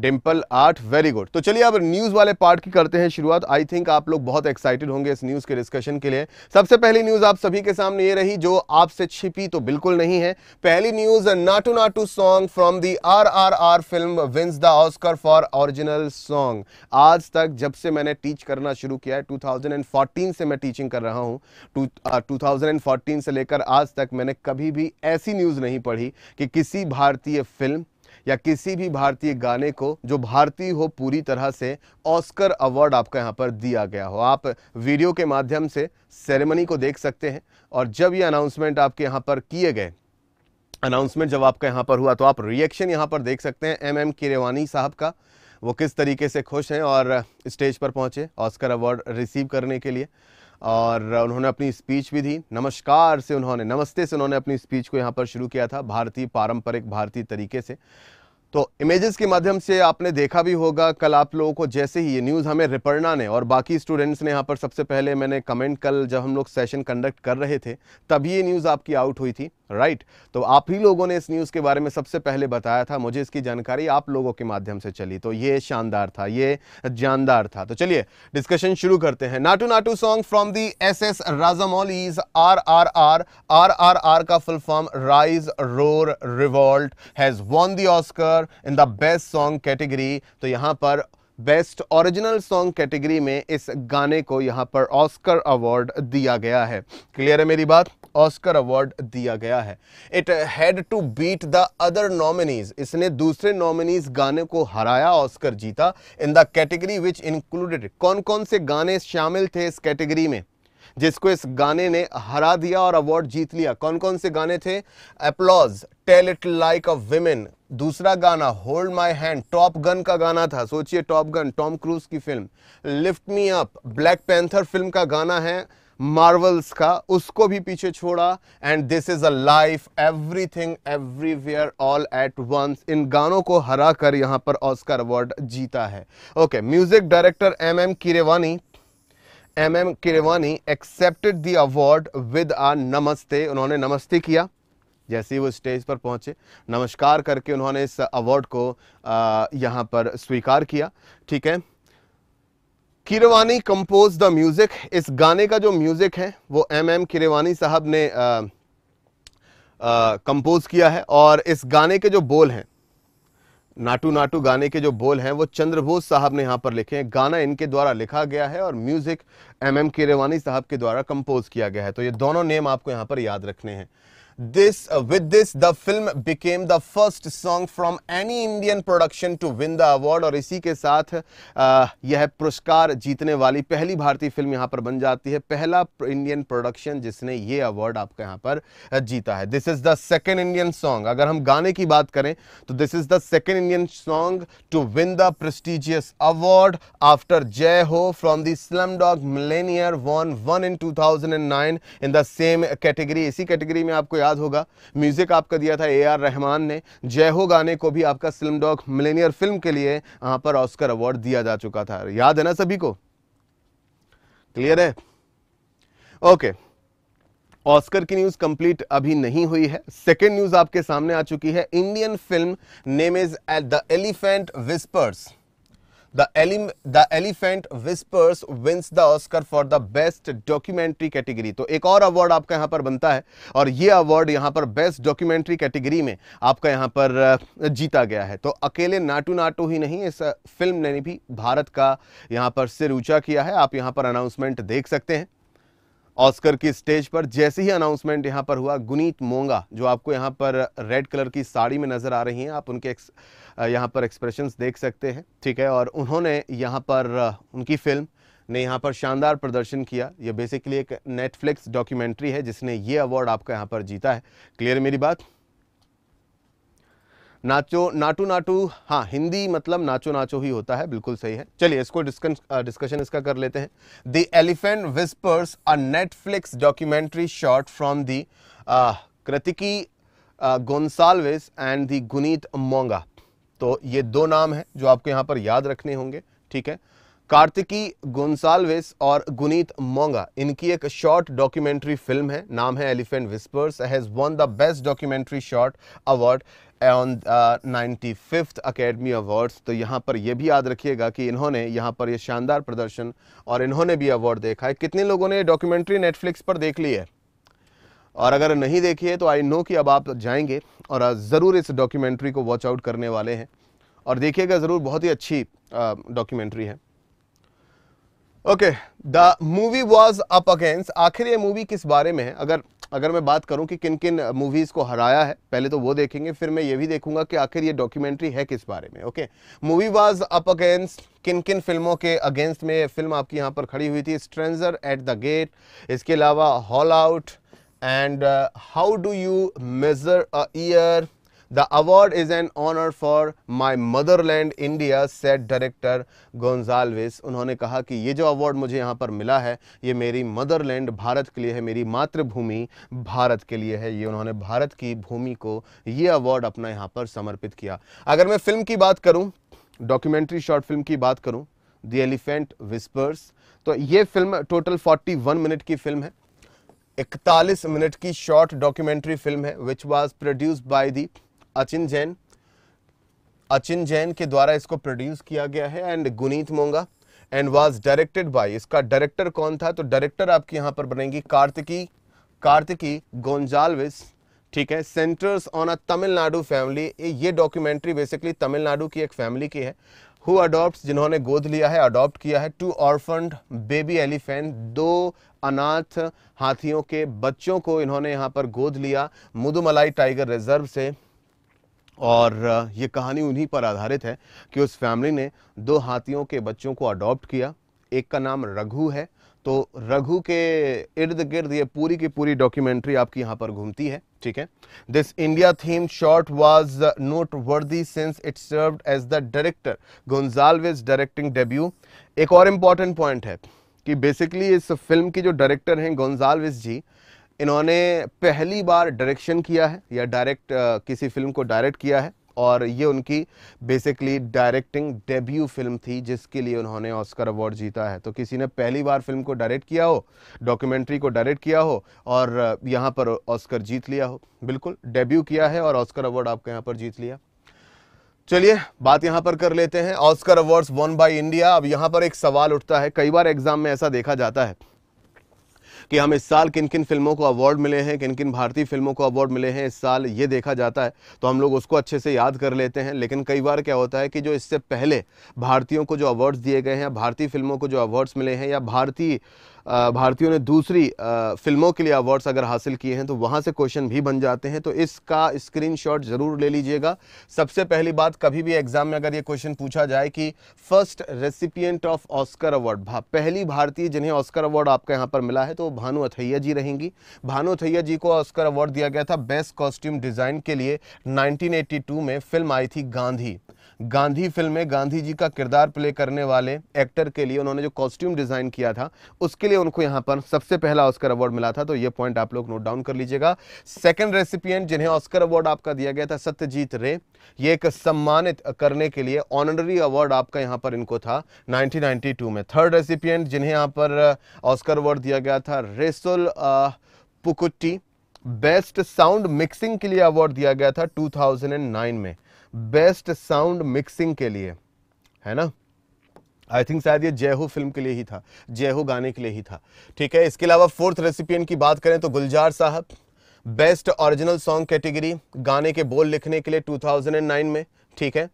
Dimple art very good तो चलिए अब न्यूज़ वाले पार्ट की करते हैं शुरुआत आई थिंक आप लोग बहुत एक्साइटेड होंगे इस न्यूज़ के डिस्कशन के लिए सबसे पहली न्यूज़ आप सभी के सामने ये रही जो आपसे छिपी तो बिल्कुल नहीं है पहली news Naatu Naatu song from the R R R film wins the Oscar for original song आज तक जब से मैंने टीच करना शुरू किया है फोर्टीन से मैं टीचिंग कर रहा हूँ टू फोर्टीन से लेकर आज तक मैंने कभी भी ऐसी न्यूज़ नहीं पढ़ी कि किसी भारतीय फिल्म या किसी भी भारतीय गाने को जो भारतीय हो पूरी तरह से ऑस्कर अवार्ड आपका यहाँ पर दिया गया हो आप वीडियो के माध्यम से सेरेमनी को देख सकते हैं और जब ये अनाउंसमेंट आपके यहाँ पर किए गए अनाउंसमेंट जब आपका यहाँ पर हुआ तो आप रिएक्शन यहाँ पर देख सकते हैं एम एम किरेवानी साहब का वो किस तरीके से खुश हैं और स्टेज पर पहुँचे ऑस्कर अवार्ड रिसीव करने के लिए और उन्होंने अपनी स्पीच भी दी नमस्कार से उन्होंने नमस्ते से उन्होंने अपनी स्पीच को यहाँ पर शुरू किया था भारतीय पारंपरिक भारतीय तरीके से तो इमेजेस के माध्यम से आपने देखा भी होगा कल आप लोगों को जैसे ही ये न्यूज़ हमें रिपर्णा ने और बाकी स्टूडेंट्स ने यहाँ पर सबसे पहले मैंने कमेंट कल जब हम लोग सेशन कंडक्ट कर रहे थे तभी ये न्यूज़ आपकी आउट हुई थी राइट right. तो आप ही लोगों ने इस न्यूज़ के बारे में सबसे पहले बताया था मुझे इसकी जानकारी आप लोगों के माध्यम से चली तो ये शानदार था ये जानदार था तो चलिए डिस्कशन शुरू करते हैं Naatu Naatu song from the S S Rajamouli is R R R R R R का full form rise roar revolt has won the Oscar in the best song category तो यहाँ पर बेस्ट ओरिजिनल सॉन्ग कैटेगरी में इस गाने को यहाँ पर ऑस्कर अवार्ड दिया गया है क्लियर है मेरी बात ऑस्कर अवार्ड दिया गया है it had to beat the other nominees इसने दूसरे नॉमिनीज गाने को हराया ऑस्कर जीता in the category which included कौन कौन से गाने शामिल थे इस कैटेगरी में जिसको इस गाने ने हरा दिया और अवार्ड जीत लिया कौन कौन से गाने थे applause tell it like a women दूसरा गाना hold my hand Top Gun का गाना था सोचिए टॉप गन टॉम क्रूज की film lift me up Black Panther film का गाना है मार्वल्स का उसको भी पीछे छोड़ा and this is a life everything everywhere all at once इन गानों को हरा कर यहां पर ऑस्कर अवार्ड जीता है okay music director M M Keeravani M M Keeravani accepted the award with a namaste उन्होंने नमस्ते किया जैसे ही वो स्टेज पर पहुंचे नमस्कार करके उन्होंने इस अवार्ड को यहाँ पर स्वीकार किया ठीक है किरवानी कंपोज द म्यूज़िक इस गाने का जो म्यूज़िक है वो एम एम किरवानी साहब ने कंपोज किया है और इस गाने के जो बोल हैं नाटू नाटू गाने के जो बोल हैं वो चंद्रबोस साहब ने यहाँ पर लिखे हैं गाना इनके द्वारा लिखा गया है और म्यूज़िक एम एम किरवानी साहब के द्वारा कंपोज किया गया है तो ये दोनों नेम आपको यहाँ पर याद रखने हैं This, uh, with this, the film became the first song from any Indian production to win the award aur isi ke sath uh, यह puraskar jeetne wali pehli भारतीय film yahan par ban jati hai pehla indian production jisne ये award आपके yahan par jeeta hai this is the second indian song agar hum gaane ki baat kare to this is the second indian song to win the prestigious award after Jai Ho from the slum dog Millionaire won one in 2009 in the same category. isi category mein aapko याद याद होगा music आपका दिया था ए R Rahman ने जय हो गाने को भी आपका स्लिम डॉग मिलेनियर फिल्म के लिए यहां पर ऑस्कर अवार्ड दिया जा चुका था याद है ना सभी को क्लियर है ओके ऑस्कर की न्यूज कंप्लीट अभी नहीं हुई है सेकेंड न्यूज आपके सामने आ चुकी है Indian film name is at the elephant whispers the elephant whispers wins the wins the Oscar for the Best तो एक और अवार्ड आपका यहां पर बनता है और ये अवार्ड यहां पर बेस्ट डॉक्यूमेंट्री कैटेगरी में आपका यहां पर जीता गया है तो अकेले नाटू नाटू ही नहीं इस फिल्म ने भी भारत का यहां पर सिर ऊंचा किया है आप यहां पर अनाउंसमेंट देख सकते हैं ऑस्कर की स्टेज पर जैसे ही अनाउंसमेंट यहाँ पर हुआ गुनीत मोंगा जो आपको यहाँ पर रेड कलर की साड़ी में नज़र आ रही हैं आप उनके एक्स यहाँ पर एक्सप्रेशंस देख सकते हैं ठीक है और उन्होंने यहाँ पर उनकी फिल्म ने यहाँ पर शानदार प्रदर्शन किया ये बेसिकली एक नेटफ्लिक्स डॉक्यूमेंट्री है जिसने ये अवार्ड आपका यहाँ पर जीता है क्लियर मेरी बात नाचो नाटू नाटू हाँ हिंदी मतलब नाचो नाचो ही होता है बिल्कुल सही है चलिए इसको डिस्कशन इसका कर लेते हैं the elephant whispers a Netflix documentary short from the Kartiki Gonsalves and the Guneet Monga तो ये दो नाम हैं जो आपको यहाँ पर याद रखने होंगे ठीक है कार्तिकी गोंसाल्वेस और गुनीत मोंगा इनकी एक शॉर्ट डॉक्यूमेंट्री फिल्म है नाम है elephant whispers has won the best documentary short award on ninety fifth academy awards तो यहाँ पर यह भी याद रखिएगा कि इन्होंने यहाँ पर ये शानदार प्रदर्शन और इन्होंने भी अवार्ड देखा है कितने लोगों ने ये डॉक्यूमेंट्री नेटफ्लिक्स पर देख ली है और अगर नहीं देखी है तो आई नो कि अब आप जाएंगे और uh, ज़रूर इस डॉक्यूमेंट्री को वॉच आउट करने वाले हैं और देखिएगा ज़रूर बहुत ही अच्छी डॉक्यूमेंट्री uh, है okay the movie was up against आखिर ये मूवी किस बारे में है अगर अगर मैं बात करूं कि किन किन मूवीज़ को हराया है पहले तो वो देखेंगे फिर मैं ये भी देखूंगा कि आखिर ये डॉक्यूमेंट्री है किस बारे में okay movie was up against किन किन फिल्मों के अगेंस्ट में फिल्म आपकी यहाँ पर खड़ी हुई थी स्ट्रेंजर एट द गेट इसके अलावा hall out and how do you measure a year The award is an honor for my motherland India, said director Gonzalez. उन्होंने कहा कि ये जो अवार्ड मुझे यहाँ पर मिला है ये मेरी मदरलैंड भारत के लिए है मेरी मातृभूमि भारत के लिए है ये उन्होंने भारत की भूमि को ये अवार्ड अपना यहाँ पर समर्पित किया अगर मैं फिल्म की बात करूँ डॉक्यूमेंट्री शॉर्ट फिल्म की बात करूँ द एलिफेंट विस्पर्स तो ये फिल्म टोटल 41 मिनट की फिल्म है 41 मिनट की शॉर्ट डॉक्यूमेंट्री फिल्म है which was produced by the Achin Jain Achin Jain के द्वारा इसको प्रोड्यूस किया गया है and Guneet Monga and was directed by इसका डायरेक्टर कौन था तो डायरेक्टर आपके यहां पर बनेगी कार्तिकी कार्तिकी गोंजालविस ठीक है centres on a Tamil Nadu family ये डॉक्यूमेंट्री बेसिकली तमिलनाडु की एक फैमिली की है हु अडॉप्ट जिन्होंने गोद लिया है अडॉप्ट किया है टू ऑर्फंड बेबी एलिफेंट दो अनाथ हाथियों के बच्चों को इन्होंने यहाँ पर गोद लिया मुदुमलाई टाइगर रिजर्व से और ये कहानी उन्हीं पर आधारित है कि उस फैमिली ने दो हाथियों के बच्चों को अडॉप्ट किया एक का नाम रघु है तो रघु के इर्द गिर्द ये पूरी की पूरी डॉक्यूमेंट्री आपकी यहाँ पर घूमती है ठीक है this India theme short was noteworthy since it serve as the director Gonsalves directing debut एक और इम्पॉर्टेंट पॉइंट है कि बेसिकली इस फिल्म की जो डायरेक्टर हैं गोन्जालवेज जी इन्होंने पहली बार डायरेक्शन किया है या डायरेक्ट किसी फिल्म को डायरेक्ट किया है और ये उनकी बेसिकली डायरेक्टिंग डेब्यू फिल्म थी जिसके लिए उन्होंने ऑस्कर अवार्ड जीता है तो किसी ने पहली बार फिल्म को डायरेक्ट किया हो डॉक्यूमेंट्री को डायरेक्ट किया हो और यहाँ पर ऑस्कर जीत लिया हो बिल्कुल डेब्यू किया है और ऑस्कर अवार्ड आपको यहाँ पर जीत लिया चलिए बात यहाँ पर कर लेते हैं Oscar awards won by India अब यहाँ पर एक सवाल उठता है कई बार एग्जाम में ऐसा देखा जाता है कि हम इस साल किन किन फिल्मों को अवार्ड मिले हैं किन किन भारतीय फिल्मों को अवार्ड मिले हैं इस साल ये देखा जाता है तो हम लोग उसको अच्छे से याद कर लेते हैं लेकिन कई बार क्या होता है कि जो इससे पहले भारतीयों को जो अवार्ड्स दिए गए हैं भारतीय फिल्मों को जो अवार्ड्स मिले हैं या भारतीय भारतीयों ने दूसरी फिल्मों के लिए अवार्ड्स अगर हासिल किए हैं तो वहाँ से क्वेश्चन भी बन जाते हैं तो इसका स्क्रीनशॉट ज़रूर ले लीजिएगा सबसे पहली बात कभी भी एग्ज़ाम में अगर ये क्वेश्चन पूछा जाए कि first recipient of Oscar award पहली भारतीय जिन्हें ऑस्कर अवार्ड आपका यहाँ पर मिला है तो भानु अथैया जी रहेंगी भानु अथैया जी को ऑस्कर अवार्ड दिया गया था बेस्ट कॉस्ट्यूम डिज़ाइन के लिए नाइनटीन में फिल्म आई थी गांधी गांधी फिल्म में गांधी जी का किरदार प्ले करने वाले एक्टर के लिए उन्होंने जो कॉस्ट्यूम डिज़ाइन किया था उसके लिए उनको यहां पर सबसे पहला ऑस्कर अवार्ड मिला था तो ये पॉइंट आप लोग नोट डाउन कर लीजिएगा सेकेंड रेसिपियंट जिन्हें ऑस्कर अवार्ड आपका दिया गया था सत्यजीत रे ये एक सम्मानित करने के लिए ऑनररी अवार्ड आपका यहां पर इनको था 1992 में थर्ड रेसिपियंट जिन्हें यहां पर ऑस्कर uh, अवार्ड दिया गया था Resul Pookutty best sound mixing के लिए अवार्ड दिया गया था 2009 में बेस्ट साउंड मिक्सिंग के लिए है ना आई थिंक शायद ये जय हो फिल्म के लिए ही था जय हो गाने के लिए ही था ठीक है इसके अलावा फोर्थ रेसिपियन की बात करें तो गुलजार साहब बेस्ट ओरिजिनल सॉन्ग कैटेगरी गाने के बोल लिखने के लिए 2009 में ठीक है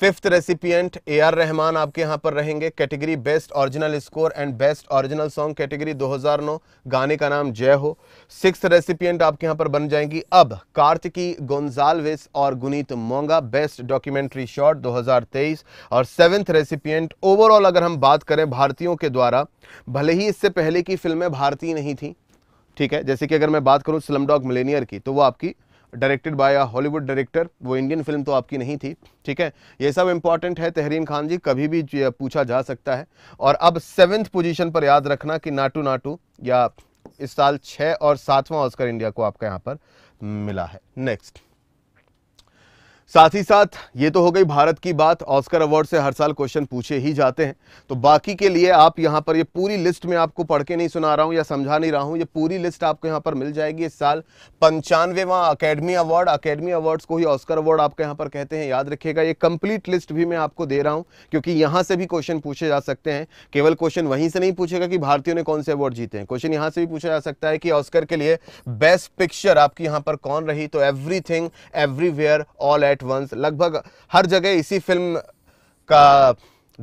fifth recipient A R Rahman आपके यहाँ पर रहेंगे category best original score and best original song category 2009 गाने का नाम जय हो सिक्स रेसिपियंट आपके यहाँ पर बन जाएंगी अब कार्तिकी गोंजालविस और Guneet Monga best documentary short 2023 और सेवेंथ रेसिपियंट ओवरऑल अगर हम बात करें भारतीयों के द्वारा भले ही इससे पहले की फिल्में भारतीय नहीं थी ठीक है जैसे कि अगर मैं बात करूँ स्लम डॉग मिलेनियर की तो वो आपकी directed by a Hollywood director वो इंडियन फिल्म तो आपकी नहीं थी ठीक है ये सब इंपॉर्टेंट है तहरीन खान जी कभी भी पूछा जा सकता है और अब सेवन्थ पोजीशन पर याद रखना कि नाटू नाटू या इस साल छः और सातवां ऑस्कर इंडिया को आपका यहाँ पर मिला है नेक्स्ट साथ ही साथ ये तो हो गई भारत की बात ऑस्कर अवार्ड से हर साल क्वेश्चन पूछे ही जाते हैं तो बाकी के लिए आप यहाँ पर ये पूरी लिस्ट में आपको पढ़ के नहीं सुना रहा हूँ या समझा नहीं रहा हूँ ये पूरी लिस्ट आपको यहाँ पर मिल जाएगी इस साल पंचानवेवा अकेडमी अवार्ड अकेडमी अवार्ड्स को ही ऑस्कर अवार्ड आपके यहाँ पर कहते हैं याद रखिएगा ये कंप्लीट लिस्ट भी मैं आपको दे रहा हूँ क्योंकि यहाँ से भी क्वेश्चन पूछे जा सकते हैं केवल क्वेश्चन वहीं से नहीं पूछेगा कि भारतीयों ने कौन से अवार्ड जीते हैं क्वेश्चन यहाँ से भी पूछा जा सकता है कि ऑस्कर के लिए बेस्ट पिक्चर आपकी यहाँ पर कौन रही तो thing everywhere all at at once लगभग हर जगह इसी फिल्म का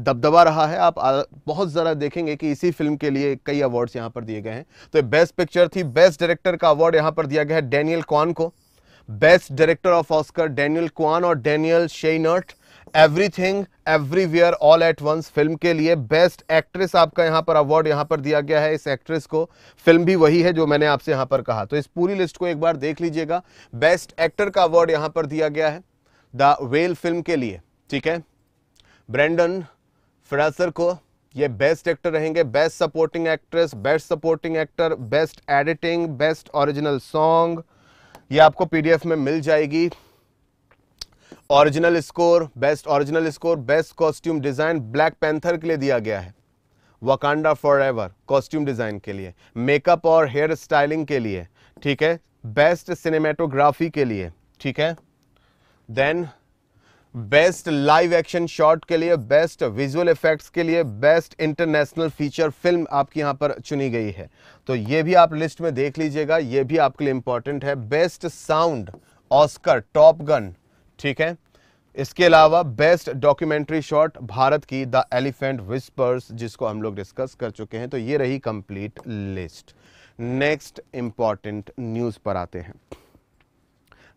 दबदबा रहा है आप बहुत ज़रा देखेंगे कि इसी फिल्म के लिए कई अवार्ड्स यहाँ पर दिए गए हैं तो बेस्ट पिक्चर थी बेस्ट डायरेक्टर का अवार्ड यहाँ पर दिया गया है डैनियल कॉन को best director of Oscar Daniel Kwan और Daniel Scheinert everything everywhere all at once film के लिए बेस्ट एक्ट्रेस आपका यहाँ पर अवार्ड यहाँ पर दिया गया है इस एक्ट्रेस को फिल्म भी वही है जो मैंने आपसे यहाँ पर कहा तो इस पूरी लिस्ट को एक बार देख लीजिएगा बेस्ट एक्टर का अवार्ड यहाँ पर दिया गया है द वेल फिल्म के लिए ठीक है ब्रेंडन फ्रेसर को ये बेस्ट एक्टर रहेंगे best supporting actress best supporting actor best editing best original song ये आपको पीडीएफ में मिल जाएगी original score best original score best costume design black panther के लिए दिया गया है वकांडा फॉर एवर कॉस्ट्यूम डिज़ाइन के लिए मेकअप और हेयर स्टाइलिंग के लिए ठीक है बेस्ट सिनेमेटोग्राफी के लिए ठीक है then best live action short के लिए बेस्ट विजुअल इफेक्ट्स के लिए बेस्ट इंटरनेशनल फीचर फिल्म आपकी यहां पर चुनी गई है तो ये भी आप लिस्ट में देख लीजिएगा ये भी आपके लिए इंपॉर्टेंट है best sound Oscar Top Gun ठीक है इसके अलावा बेस्ट डॉक्यूमेंट्री शॉर्ट भारत की द एलिफेंट विस्पर्स जिसको हम लोग डिस्कस कर चुके हैं तो ये रही complete list next important news पर आते हैं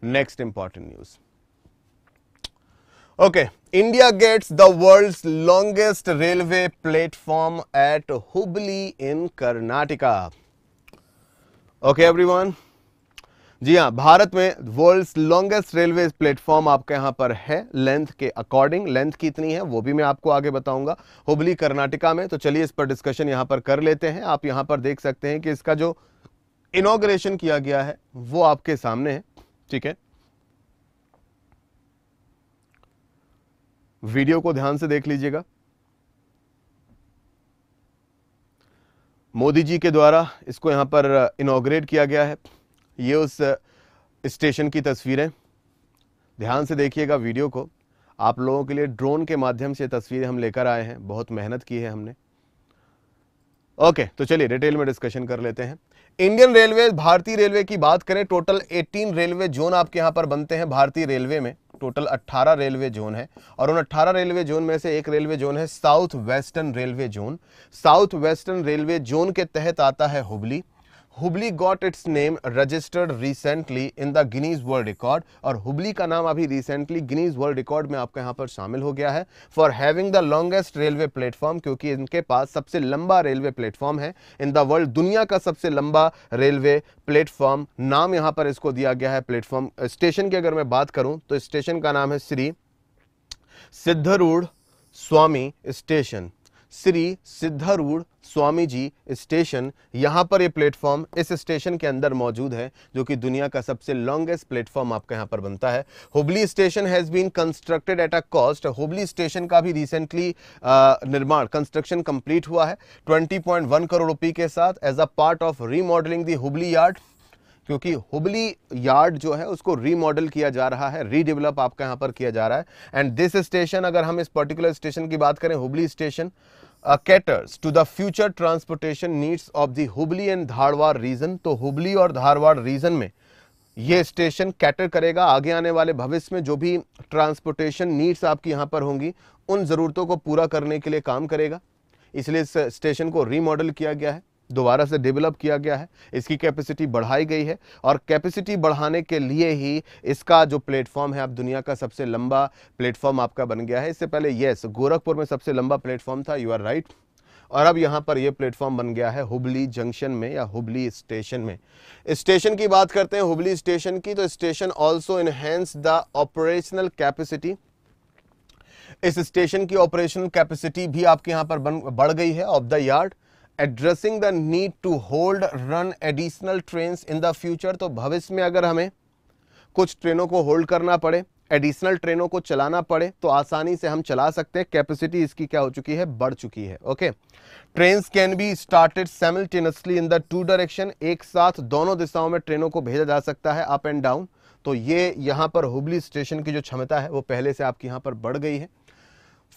next important news okay India gets the world's longest railway platform at Hubli in Karnataka okay everyone जी हाँ भारत में वर्ल्ड्स लॉन्गेस्ट रेलवे प्लेटफॉर्म आपके यहाँ पर है लेंथ के अकॉर्डिंग लेंथ कितनी है वो भी मैं आपको आगे बताऊंगा हुबली कर्नाटका में तो चलिए इस पर डिस्कशन यहाँ पर कर लेते हैं आप यहाँ पर देख सकते हैं कि इसका जो इनोग्रेशन किया गया है वो आपके सामने है ठीक है वीडियो को ध्यान से देख लीजिएगा मोदी जी के द्वारा इसको यहाँ पर इनाग्रेट किया गया है ये उस स्टेशन की तस्वीरें ध्यान से देखिएगा वीडियो को आप लोगों के लिए ड्रोन के माध्यम से तस्वीरें हम लेकर आए हैं बहुत मेहनत की है हमने ओके तो चलिए डिटेल में डिस्कशन कर लेते हैं इंडियन रेलवे भारतीय रेलवे की बात करें टोटल 18 रेलवे जोन आपके यहां पर बनते हैं भारतीय रेलवे में टोटल 18 रेलवे जोन है और उन 18 रेलवे जोन में से एक रेलवे जोन है south western railway zone south western railway zone के तहत आता है Hubli Hubli got its name registered recently in the Guinness world record और हुबली का नाम अभी रिसेंटली गिनीज वर्ल्ड रिकॉर्ड में आपका यहाँ पर शामिल हो गया है for having the longest railway platform क्योंकि इनके पास सबसे लंबा रेलवे प्लेटफॉर्म है इन द वर्ल्ड दुनिया का सबसे लंबा रेलवे प्लेटफॉर्म नाम यहाँ पर इसको दिया गया है प्लेटफॉर्म स्टेशन की अगर मैं बात करूँ तो स्टेशन का नाम है श्री सिद्धरूढ़ स्वामी स्टेशन श्री सिद्धारूढ़ स्वामी जी स्टेशन यहाँ पर ये प्लेटफॉर्म इस स्टेशन के अंदर मौजूद है जो कि दुनिया का सबसे लॉन्गेस्ट प्लेटफॉर्म आपका यहाँ पर बनता है Hubli station has been constructed at a cost Hubli station का भी रिसेंटली निर्माण कंस्ट्रक्शन कंप्लीट हुआ है 20.1 करोड़ रुपये के साथ as a part of remodelling the Hubli yard क्योंकि हुबली यार्ड जो है उसको रीमॉडल किया जा रहा है रीडेवलप आपका यहाँ पर किया जा रहा है एंड दिस स्टेशन अगर हम इस पर्टिकुलर स्टेशन की बात करें Hubli station uh, caters to the future transportation needs of the Hubli and Dharwad region. तो Hubli और Dharwad region में ये स्टेशन कैटर करेगा आगे आने वाले भविष्य में जो भी ट्रांसपोर्टेशन नीड्स आपकी यहाँ पर होंगी उन ज़रूरतों को पूरा करने के लिए काम करेगा इसलिए इस स्टेशन को रीमॉडल किया गया है दोबारा से डेवलप किया गया है इसकी कैपेसिटी बढ़ाई गई है और कैपेसिटी बढ़ाने के लिए ही इसका जो प्लेटफॉर्म है आप दुनिया का सबसे लंबा प्लेटफॉर्म आपका बन गया है इससे पहले यस गोरखपुर में सबसे लंबा प्लेटफॉर्म था यू आर राइट और अब यहाँ पर यह प्लेटफॉर्म बन गया है हुबली जंक्शन में या हुबली स्टेशन में स्टेशन की बात करते हैं हुबली स्टेशन की तो station also enhance the operational capacity इस स्टेशन की ऑपरेशनल कैपेसिटी भी आपके यहाँ पर बन बढ़ गई है of the yard addressing the need to hold run additional train in the future तो भविष्य में अगर हमें कुछ ट्रेनों को होल्ड करना पड़े एडिशनल ट्रेनों को चलाना पड़े तो आसानी से हम चला सकते हैं कैपेसिटी इसकी क्या हो चुकी है बढ़ चुकी है okay train can be started simultaneously in the two direction एक साथ दोनों दिशाओं में ट्रेनों को भेजा जा सकता है अप एंड डाउन तो ये यहां पर हुबली स्टेशन की जो क्षमता है वो पहले से आपकी यहां पर बढ़ गई है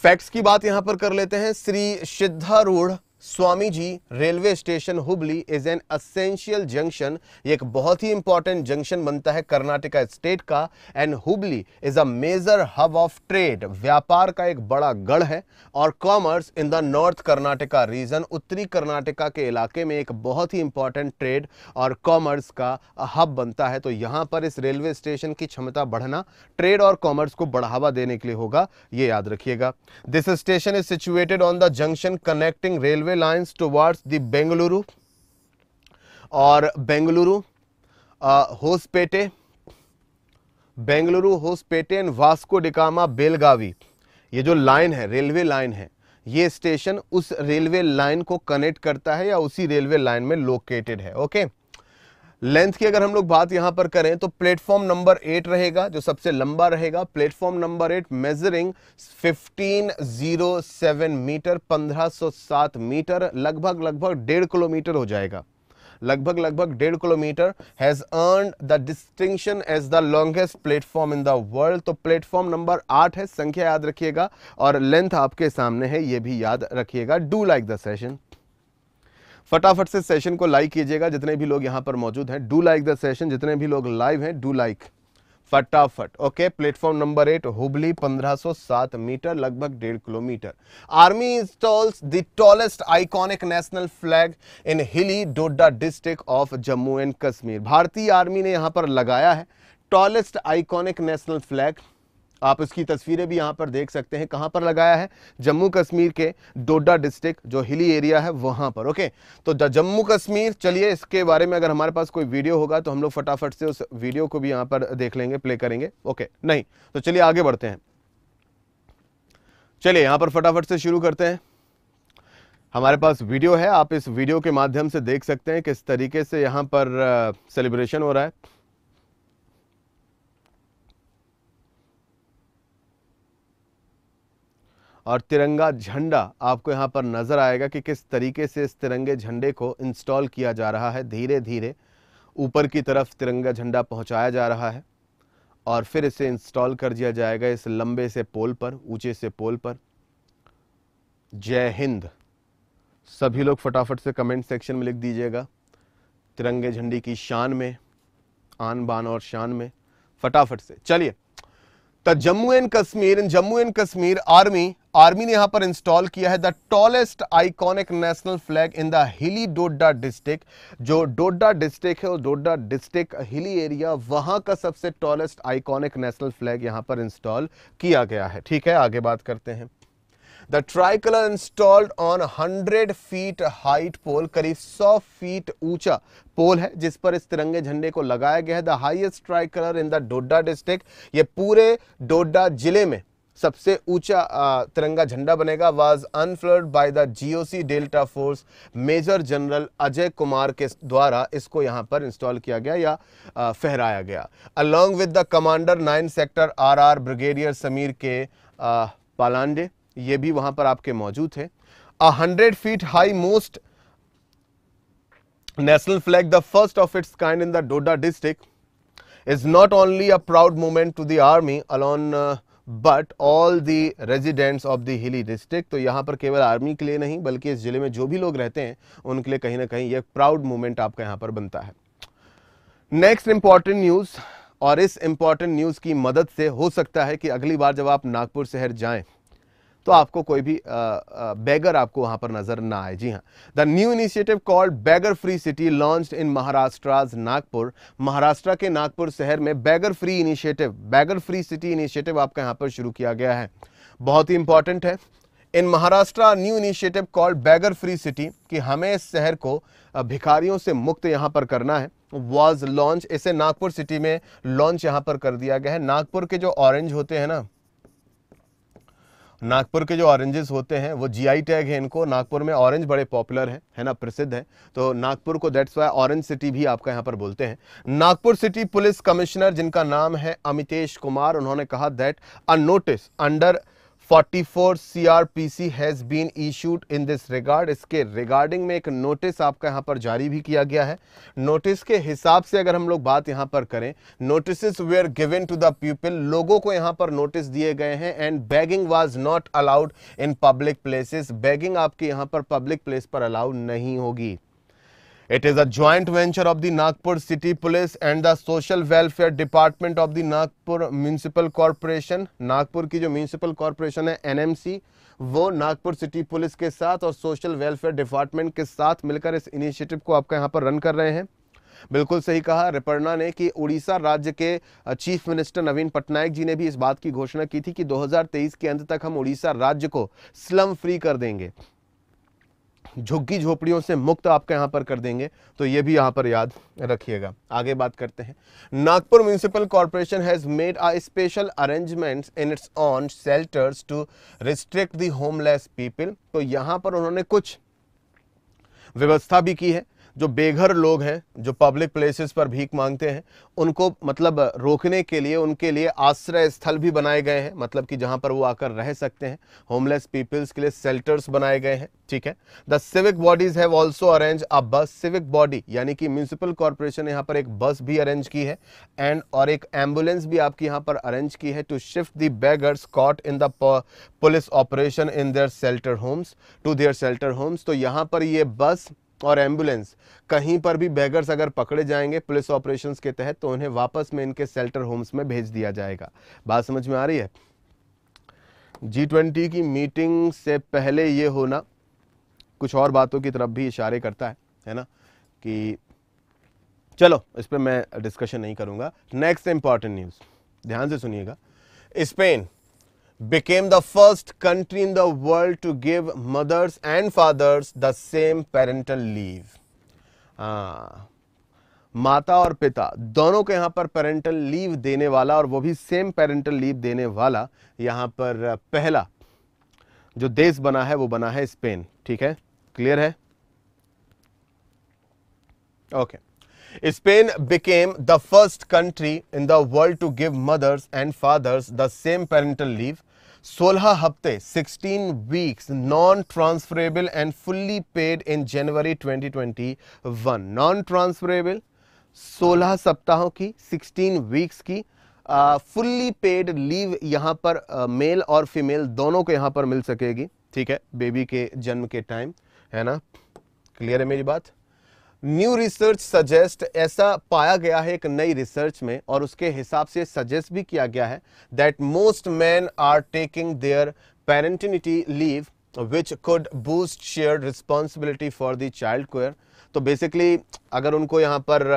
फैक्ट्स की बात यहां पर कर लेते हैं Shri Siddharoodha Swami ji railway station Hubli is an essential junction एक बहुत ही इंपॉर्टेंट जंक्शन बनता है कर्नाटका स्टेट का and Hubli is a major hub of trade व्यापार का एक बड़ा गढ़ है और commerce in the north Karnataka region उत्तरी कर्नाटका के इलाके में एक बहुत ही इंपॉर्टेंट ट्रेड और कॉमर्स का हब बनता है तो यहाँ पर इस रेलवे स्टेशन की क्षमता बढ़ना ट्रेड और कॉमर्स को बढ़ावा देने के लिए होगा ये याद रखिएगा this station is situated on the junction connecting railway railway lines towards the Bengaluru और बेंगलुरु होसपेटे बेंगलुरु होसपेटे एंड वास्को डिकामा बेलगावी ये जो लाइन है रेलवे लाइन है ये स्टेशन उस रेलवे लाइन को कनेक्ट करता है या उसी रेलवे लाइन में लोकेटेड है ओके okay? लेंथ की अगर हम लोग बात यहां पर करें तो प्लेटफॉर्म नंबर एट रहेगा जो सबसे लंबा रहेगा platform number eight measuring 1507 metre 1507 metre लगभग लगभग डेढ़ किलोमीटर हो जाएगा लगभग लगभग डेढ़ kilometre has earn the distinction as the longest platform in the world तो प्लेटफॉर्म नंबर आठ है संख्या याद रखिएगा और लेंथ आपके सामने है ये भी याद रखिएगा डू लाइक द सेशन फटाफट से सेशन को लाइक कीजिएगा जितने भी लोग यहां पर मौजूद हैं डू लाइक द सेशन जितने भी लोग लाइव हैं डू लाइक फटाफट okay platform number eight Hubli 1507 metre लगभग डेढ़ kilometre army installs the tallest iconic national flag in hilly Doda district of Jammu and Kashmir भारतीय आर्मी ने यहां पर लगाया है टॉलेस्ट आइकॉनिक नेशनल फ्लैग आप इसकी तस्वीरें भी यहां पर देख सकते हैं कहां पर लगाया है जम्मू कश्मीर के डोडा डिस्ट्रिक्ट जो हिली एरिया है वहां पर ओके तो जम्मू कश्मीर चलिए इसके बारे में अगर हमारे पास कोई वीडियो होगा तो हम लोग फटाफट से उस वीडियो को भी यहां पर देख लेंगे प्ले करेंगे ओके नहीं तो चलिए आगे बढ़ते हैं चलिए यहां पर फटाफट से शुरू करते हैं हमारे पास वीडियो है आप इस वीडियो के माध्यम से देख सकते हैं किस तरीके से यहां पर सेलिब्रेशन हो रहा है और तिरंगा झंडा आपको यहाँ पर नज़र आएगा कि किस तरीके से इस तिरंगे झंडे को इंस्टॉल किया जा रहा है धीरे धीरे ऊपर की तरफ तिरंगा झंडा पहुँचाया जा रहा है और फिर इसे इंस्टॉल कर दिया जाएगा इस लंबे से पोल पर ऊंचे से पोल पर जय हिंद सभी लोग फटाफट से कमेंट सेक्शन में लिख दीजिएगा तिरंगे झंडी की शान में आन बान और शान में फटाफट से चलिए तो Jammu and Kashmir Jammu and Kashmir army army ने यहां पर इंस्टॉल किया है the tallest iconic national flag in the hilly Doda district जो डोडा डिस्ट्रिक्ट है और डोडा डिस्ट्रिक्ट हिली एरिया वहां का सबसे टॉलेस्ट आइकॉनिक नेशनल फ्लैग यहां पर इंस्टॉल किया गया है ठीक है आगे बात करते हैं the tricolour installed on hundred feet height pole करीब सौ फीट ऊंचा पोल है जिस पर इस तिरंगे झंडे को लगाया गया है the tri tricolour in the Doda district ये पूरे डोडा जिले में सबसे ऊंचा तिरंगा झंडा बनेगा was unfurled by the GOC Delta Force major general Ajay Kumar के द्वारा इसको यहां पर इंस्टॉल किया गया या फहराया गया along with the commander nine sector RR brigadier Sameer K Palande ये भी वहां पर आपके मौजूद थे a hundred feet high most national flag the first of its kind in the Doda district is not only a proud moment to the army along uh, but all the residents of the hilly district तो यहाँ पर केवल army के लिए नहीं बल्कि इस ज़िले में जो भी लोग रहते हैं उनके लिए कहीं ना कहीं ये प्राउड मोमेंट आपका यहाँ पर बनता है नेक्स्ट इंपॉर्टेंट न्यूज़ और इस इंपॉर्टेंट न्यूज़ की मदद से हो सकता है कि अगली बार जब आप नागपुर शहर जाएं तो आपको कोई भी बैगर आपको वहां पर नजर ना आए जी हाँ the new initiative called beggar free city launch in Maharashtra Nagpur Maharashtra के नागपुर शहर में beggar free initiative beggar free city initiative आपका यहाँ पर शुरू किया गया है बहुत ही इंपॉर्टेंट है in Maharashtra new initiative called beggar free city कि हमें इस शहर को भिखारियों से मुक्त यहाँ पर करना है वॉज लॉन्च इसे नागपुर सिटी में लॉन्च यहां पर कर दिया गया है नागपुर के जो ऑरेंज होते हैं ना नागपुर के जो ऑरेंजेस होते हैं वो जीआई टैग है इनको नागपुर में ऑरेंज बड़े पॉपुलर हैं है ना प्रसिद्ध है तो नागपुर को दैट्स वाई ऑरेंज सिटी भी आपका यहाँ पर बोलते हैं नागपुर सिटी पुलिस कमिश्नर जिनका नाम है अमितेश कुमार उन्होंने कहा that a notice under 44 CRPC has been issued in this regard इसके रिगार्डिंग में एक नोटिस आपका यहाँ पर जारी भी किया गया है नोटिस के हिसाब से अगर हम लोग बात यहाँ पर करें notice were given to the people लोगों को यहाँ पर नोटिस दिए गए हैं and begging was not allowed in public places begging आपके यहाँ पर पब्लिक प्लेस पर अलाउड नहीं होगी It is a joint venture of the Nagpur City Police and the Social Welfare Department of the Nagpur Municipal Corporation. Nagpur की जो Municipal Corporation है NMC, वो Nagpur City Police के साथ और Social Welfare Department के साथ मिलकर इस initiative को आपका यहाँ पर run कर रहे हैं बिल्कुल सही कहा रिपर्णा ने कि उड़ीसा राज्य के चीफ मिनिस्टर नवीन पटनायक जी ने भी इस बात की घोषणा की थी कि 2023 के अंत तक हम उड़ीसा राज्य को स्लम फ्री कर देंगे झुग्गी झोपड़ियों से मुक्त आपका यहां पर कर देंगे तो यह भी यहां पर याद रखिएगा आगे बात करते हैं Nagpur municipal corporation has made a special arrangements in its own shelters to restrict the homeless people तो यहां पर उन्होंने कुछ व्यवस्था भी की है जो बेघर लोग हैं जो पब्लिक प्लेसेस पर भीख मांगते हैं उनको मतलब रोकने के लिए उनके लिए आश्रय स्थल भी बनाए गए हैं मतलब कि जहां पर वो आकर रह सकते हैं होमलेस पीपल्स के लिए सेल्टर्स बनाए गए हैं ठीक है the civic bodies have also arrange a bus civic body यानी कि म्यूनसिपल कॉरपोरेशन यहाँ पर एक बस भी अरेंज की है एंड और एक एम्बुलेंस भी आपकी यहाँ पर अरेंज की है to shift the beggars caught in the police operation in their shelter homes to their shelter homes तो यहाँ पर ये बस और एम्बुलेंस कहीं पर भी बैगर्स अगर पकड़े जाएंगे पुलिस ऑपरेशंस के तहत तो उन्हें वापस में इनके सेल्टर होम्स में भेज दिया जाएगा बात समझ में आ रही है जी ट्वेंटी की मीटिंग से पहले ये होना कुछ और बातों की तरफ भी इशारे करता है है ना कि चलो इस पर मैं डिस्कशन नहीं करूंगा नेक्स्ट इंपॉर्टेंट न्यूज़ ध्यान से सुनिएगा Spain became the first country in the world to give mothers and fathers the same parental leave. हाँ। माता और पिता दोनों को यहां पर पेरेंटल लीव देने वाला और वो भी सेम पेरेंटल लीव देने वाला यहां पर पहला जो देश बना है वो बना है स्पेन ठीक है क्लियर है okay Spain became the first country in the world to give mothers and fathers the same parental leave 16 हफ्ते 16 weeks non transferable and fully paid in January 2021 non transferable 16 सप्ताहों की 16 वीक्स की fully paid leave यहाँ पर mail uh, और female दोनों को यहाँ पर मिल सकेगी ठीक है बेबी के जन्म के टाइम है ना क्लियर है मेरी बात न्यू रिसर्च सजेस्ट ऐसा पाया गया है एक नई रिसर्च में और उसके हिसाब से सजेस्ट भी किया गया है that most man are taking their paternity leave which could boost share responsibility for the child care तो बेसिकली अगर उनको यहाँ पर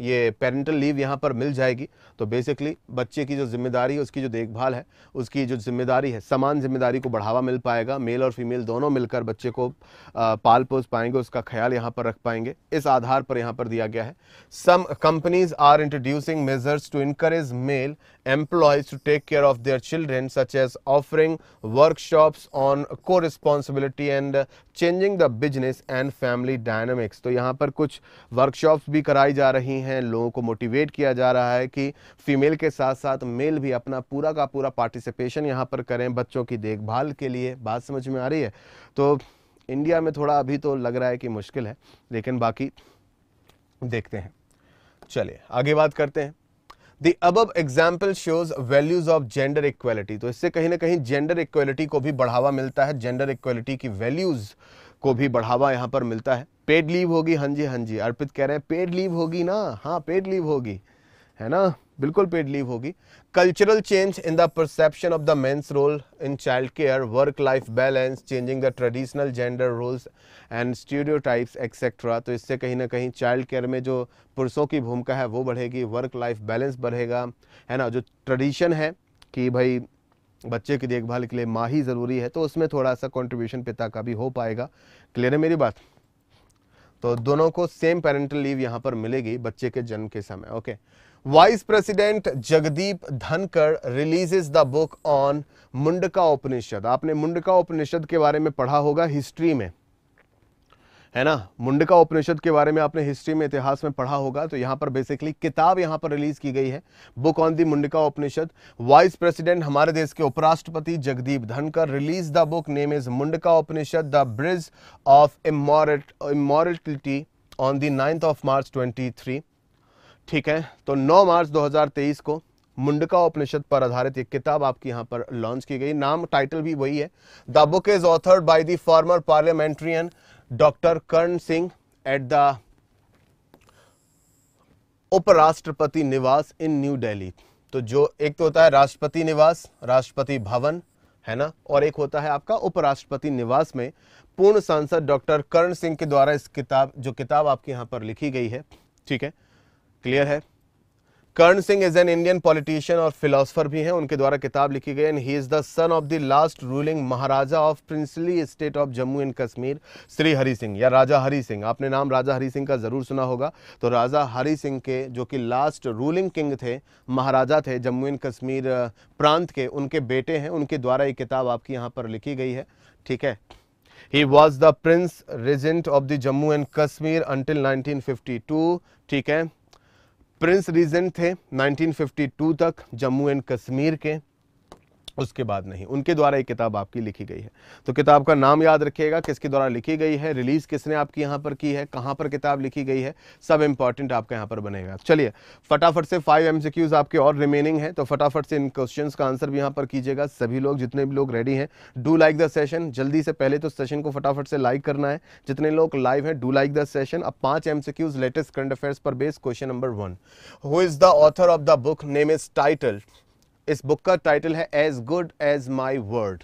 ये पेरेंटल लीव यहाँ पर मिल जाएगी तो बेसिकली बच्चे की जो जिम्मेदारी है उसकी जो देखभाल है उसकी जो जिम्मेदारी है समान जिम्मेदारी को बढ़ावा मिल पाएगा मेल और फीमेल दोनों मिलकर बच्चे को पाल पोस पाएंगे उसका ख्याल यहाँ पर रख पाएंगे इस आधार पर यहाँ पर दिया गया है some companies are introducing measures to encourage male employees to take care of their children such as offering workshops on co responsibility and changing the business and family dynamics तो यहाँ पर कुछ वर्कशॉप्स भी कराई जा रही हैं लोगों को मोटिवेट किया जा रहा है कि फीमेल के साथ साथ मेल भी अपना पूरा का पूरा पार्टिसिपेशन यहाँ पर करें बच्चों की देखभाल के लिए बात समझ में आ रही है तो इंडिया में थोड़ा अभी तो लग रहा है कि मुश्किल है लेकिन बाकी देखते हैं चलिए आगे बात करते हैं The above example shows values of gender equality. तो इससे कहीं ना कहीं जेंडर equality को भी बढ़ावा मिलता है जेंडर equality की वैल्यूज को भी बढ़ावा यहाँ पर मिलता है पेड लीव होगी हाँ जी हाँ जी अर्पित कह रहे हैं पेड लीव होगी ना हाँ पेड लीव होगी है ना बिल्कुल पेड लीव होगी cultural change in the perception of the men's role in child care work life balance changing the traditional gender roles and stereotypes etcetera तो इससे कहीं ना कहीं चाइल्ड केयर में जो पुरुषों की भूमिका है वो बढ़ेगी वर्क लाइफ बैलेंस बढ़ेगा है ना जो ट्रेडिशन है कि भाई बच्चे की देखभाल के लिए माँ ही ज़रूरी है तो उसमें थोड़ा सा कॉन्ट्रीब्यूशन पिता का भी हो पाएगा क्लियर है मेरी बात तो दोनों को सेम पेरेंटल लीव यहाँ पर मिलेगी बच्चे के जन्म के समय okay okay. Vice president Jagdeep Dhankhar releases the book on Mundaka Upanishad आपने मुंडका उपनिषद के बारे में पढ़ा होगा हिस्ट्री में है ना मुंडका उपनिषद के बारे में आपने हिस्ट्री में इतिहास में पढ़ा होगा तो यहां पर बेसिकली किताब यहां पर रिलीज की गई है book on the Mundaka Upanishad vice president हमारे देश के उपराष्ट्रपति Jagdeep Dhankhar release the book name is Mundaka Upanishad the bridge of इमोरिट immortality on the ninth of March twenty ठीक है तो 9 मार्च 2023 को मुंडका उपनिषद पर आधारित एक किताब आपकी यहां पर लॉन्च की गई नाम टाइटल भी वही है the book is authored by the former parliamentarian doctor Karan Singh at the Uparashtrapati Nivas in new Delhi तो जो एक तो होता है राष्ट्रपति निवास राष्ट्रपति भवन है ना और एक होता है आपका उपराष्ट्रपति निवास में पूर्ण सांसद डॉक्टर कर्ण सिंह के द्वारा इस किताब जो किताब आपके यहां पर लिखी गई है ठीक है क्लियर है Karan Singh is an Indian politician और फिलोसफर भी हैं उनके द्वारा किताब लिखी गई and he is the son of the last ruling maharaja of princely state of Jammu and Kashmir Shri Hari Singh या राजा हरि सिंह आपने नाम राजा हरि सिंह का ज़रूर सुना होगा तो राजा हरि सिंह के जो कि लास्ट रूलिंग किंग थे महाराजा थे जम्मू एंड कश्मीर प्रांत के उनके बेटे हैं उनके द्वारा ये किताब आपकी यहाँ पर लिखी गई है ठीक है he was the prince regent of the Jammu and Kashmir until 1952 ठीक है प्रिंस रीजेंट थे 1952 तक जम्मू एंड कश्मीर के उसके बाद नहीं उनके द्वारा एक किताब आपकी लिखी गई है तो किताब का नाम याद रखिएगा किसके द्वारा लिखी गई है रिलीज़ किसने आपकी यहाँ पर की है कहाँ पर किताब लिखी गई है सब इंपॉर्टेंट आपका यहाँ पर बनेगा चलिए फटाफट से फाइव एम आपके और रिमेनिंग है तो फटाफट से इन क्वेश्चन का आंसर भी यहाँ पर कीजिएगा सभी लोग जितने भी लोग रेडी हैं डू लाइक द सेशन जल्दी से पहले तो सेशन को फटाफट से लाइक करना है जितने लोग लाइव हैं डू लाइक द सेशन अब पाँच एम लेटेस्ट करंट अफेयर्स पर base question number one who is the author of the book name is titled इस बुक का टाइटल है as good as my word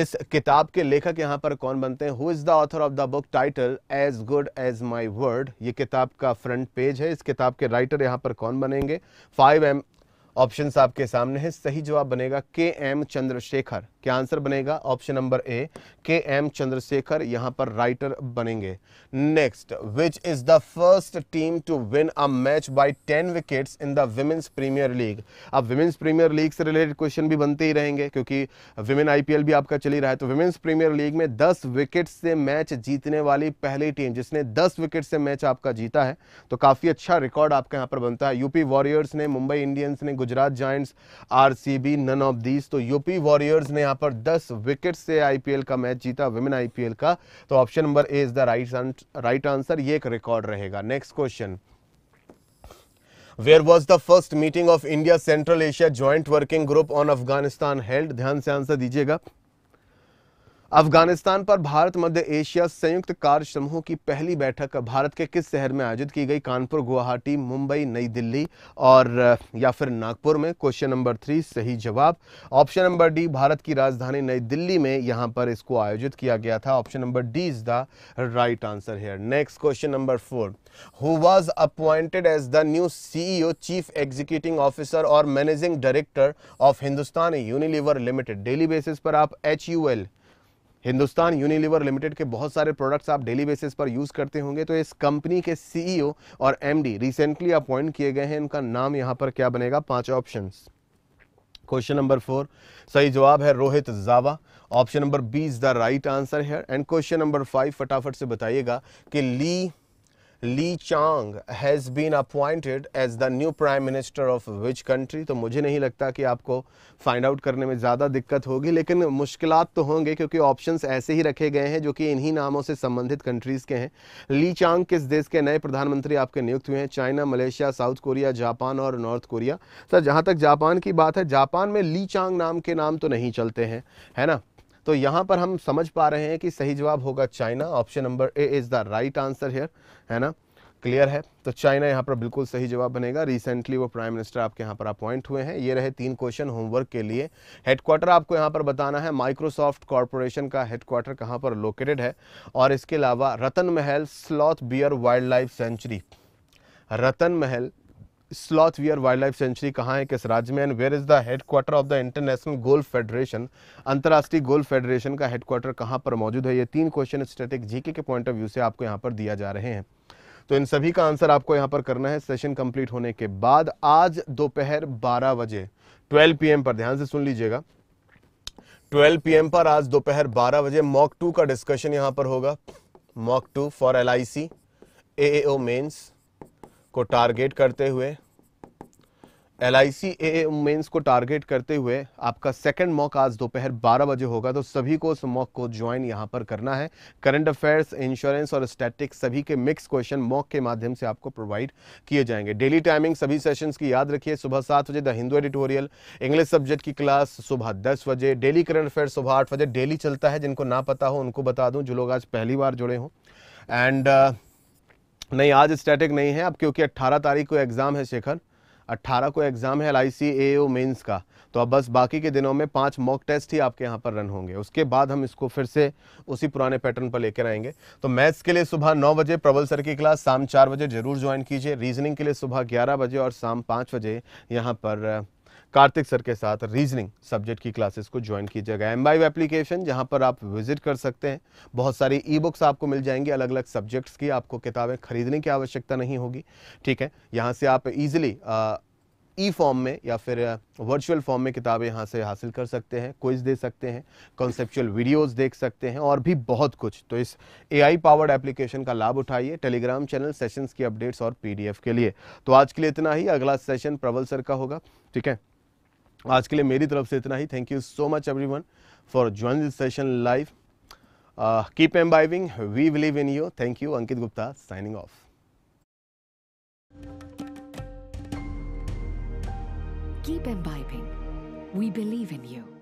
इस किताब के लेखक यहाँ पर कौन बनते हैं who is the author of the book title as good as my word ये किताब का फ्रंट पेज है इस किताब के राइटर यहाँ पर कौन बनेंगे फाइव एम ऑप्शन आपके सामने है सही जवाब बनेगा के एम चंद्रशेखर क्या आंसर बनेगा ऑप्शन नंबर ए के एम चंद्रशेखर यहां पर राइटर बनेंगे next which is the first team to win a match by ten wickets in the women's premier league अब विमेंस प्रीमियर लीग से रिलेटेड क्वेश्चन भी बनते ही रहेंगे क्योंकि विमेन आईपीएल भी आपका चली रहा है तो विमेन्स प्रीमियर लीग में दस विकेट से मैच जीतने वाली पहली टीम जिसने दस विकेट से मैच आपका जीता है तो काफी अच्छा रिकॉर्ड आपके यहां पर बनता है यूपी वॉरियर्स ने मुंबई इंडियंस ने Gujarat Giants RCB none of these तो यूपी वॉरियर्स ने यहाँ पर 10 विकेट से आईपीएल का मैच जीता विमेन आईपीएल का तो option number A is the right right answer ये एक रिकॉर्ड रहेगा next question where was the first meeting of India Central Asia joint working group on Afghanistan held ध्यान से आंसर दीजिएगा अफगानिस्तान पर भारत मध्य एशिया संयुक्त कार्य समूह की पहली बैठक भारत के किस शहर में आयोजित की गई कानपुर गुवाहाटी मुंबई नई दिल्ली और या फिर नागपुर में क्वेश्चन नंबर थ्री सही जवाब ऑप्शन नंबर डी भारत की राजधानी नई दिल्ली में यहाँ पर इसको आयोजित किया गया था option number D is the right answer here next question number four who was appointed as the new CEO chief executing officer और managing director of Hindustan Unilever limited daily basis पर आप H U L Hindustan Unilever limited के बहुत सारे products आप daily basis पर use करते होंगे तो इस कंपनी के सीईओ e और एमडी रिसेंटली अपॉइंट किए गए हैं इनका नाम यहां पर क्या बनेगा पांच ऑप्शन क्वेश्चन नंबर फोर सही जवाब है Rohit Jawa option number B is the right answer है एंड क्वेश्चन नंबर फाइव फटाफट से बताइएगा कि Li Li Qiang has been appointed as the new prime minister of which country तो मुझे नहीं लगता कि आपको फाइंड आउट करने में ज़्यादा दिक्कत होगी लेकिन मुश्किल तो होंगे क्योंकि ऑप्शन ऐसे ही रखे गए हैं जो कि इन्हीं नामों से संबंधित कंट्रीज़ के हैं ली चांग किस देश के नए प्रधानमंत्री आपके नियुक्त हुए हैं China Malaysia South Korea Japan और नॉर्थ कोरिया सर जहाँ तक जापान की बात है जापान में ली चांग नाम के नाम तो नहीं चलते हैं है ना तो यहां पर हम समझ पा रहे हैं कि सही जवाब होगा China option number A is the right answer here है ना क्लियर है तो चाइना यहां पर बिल्कुल सही जवाब बनेगा रिसेंटली वो प्राइम मिनिस्टर आपके यहां पर अपॉइंट हुए हैं ये रहे तीन क्वेश्चन होमवर्क के लिए हेडक्वार्टर आपको यहां पर बताना है माइक्रोसॉफ्ट कॉरपोरेशन का हेडक्वार्टर कहां पर लोकेटेड है और इसके अलावा Ratan Mahal sloth bear wildlife sanctuary Ratan Mahal sloth bear wildlife sanctuary कहाँ है किस राज्य में and where is the headquarters of the international golf federation अंतर्राष्ट्रीय गोल्फ फेडरेशन का हेड क्वार्टर कहाँ पर मौजूद है ये तीन क्वेश्चन स्टेटिक जीके के पॉइंट ऑफ व्यू से आपको यहाँ पर दिया जा रहे हैं तो इन सभी का आंसर आपको यहाँ पर करना है सेशन कंप्लीट होने के बाद आज दोपहर बारह बजे ट्वेल्व पी पर ध्यान से सुन लीजिएगा 12 पीएम पर आज दोपहर 12 बजे मॉक टू का डिस्कशन यहां पर होगा mock two for L I C A mains को टारगेट करते हुए एल आई सी एमेंस को टारगेट करते हुए आपका सेकंड मॉक आज दोपहर 12 बजे होगा तो सभी को उस मॉक को ज्वाइन यहां पर करना है करंट अफेयर्स इंश्योरेंस और स्टैटिक सभी के मिक्स क्वेश्चन मॉक के माध्यम से आपको प्रोवाइड किए जाएंगे डेली टाइमिंग सभी सेशंस की याद रखिए सुबह सात बजे the Hindu editorial English subject की क्लास सुबह दस बजे डेली करंट अफेयर सुबह आठ बजे डेली चलता है जिनको ना पता हो उनको बता दूँ जो लोग आज पहली बार जुड़े हों एंड uh, नहीं आज स्टैटिक नहीं है अब क्योंकि 18 तारीख को एग्ज़ाम है शेखर 18 को एग्ज़ाम है L I C A mains का तो अब बस बाकी के दिनों में पांच मॉक टेस्ट ही आपके यहाँ पर रन होंगे उसके बाद हम इसको फिर से उसी पुराने पैटर्न पर लेकर आएंगे तो मैथ्स के लिए सुबह नौ बजे प्रबल सर की क्लास शाम चार बजे जरूर ज्वाइन कीजिए रीजनिंग के लिए सुबह ग्यारह बजे और शाम पाँच बजे यहाँ पर कार्तिक सर के साथ रीजनिंग सब्जेक्ट की क्लासेस को ज्वाइन कीजिएगा एम बाई एप्लीकेशन जहाँ पर आप विजिट कर सकते हैं बहुत सारी ई बुक्स आपको मिल जाएंगी अलग अलग सब्जेक्ट्स की आपको किताबें खरीदने की आवश्यकता नहीं होगी ठीक है यहाँ से आप ईजिली ई फॉर्म में या फिर वर्चुअल फॉर्म में किताबें यहाँ से हासिल कर सकते हैं क्विज दे सकते हैं कॉन्सेप्चुअल वीडियोस देख सकते हैं और भी बहुत कुछ तो इस ए आई पावर्ड एप्लीकेशन का लाभ उठाइए टेलीग्राम चैनल सेशंस की अपडेट्स और पीडीएफ के लिए तो आज के लिए इतना ही अगला सेशन प्रबल सर का होगा ठीक है आज के लिए मेरी तरफ से इतना ही thank you so much everyone for join this session live keep imbibing we believe in you thank you Ankit Gupta signing off Keep imbibing. We believe in you.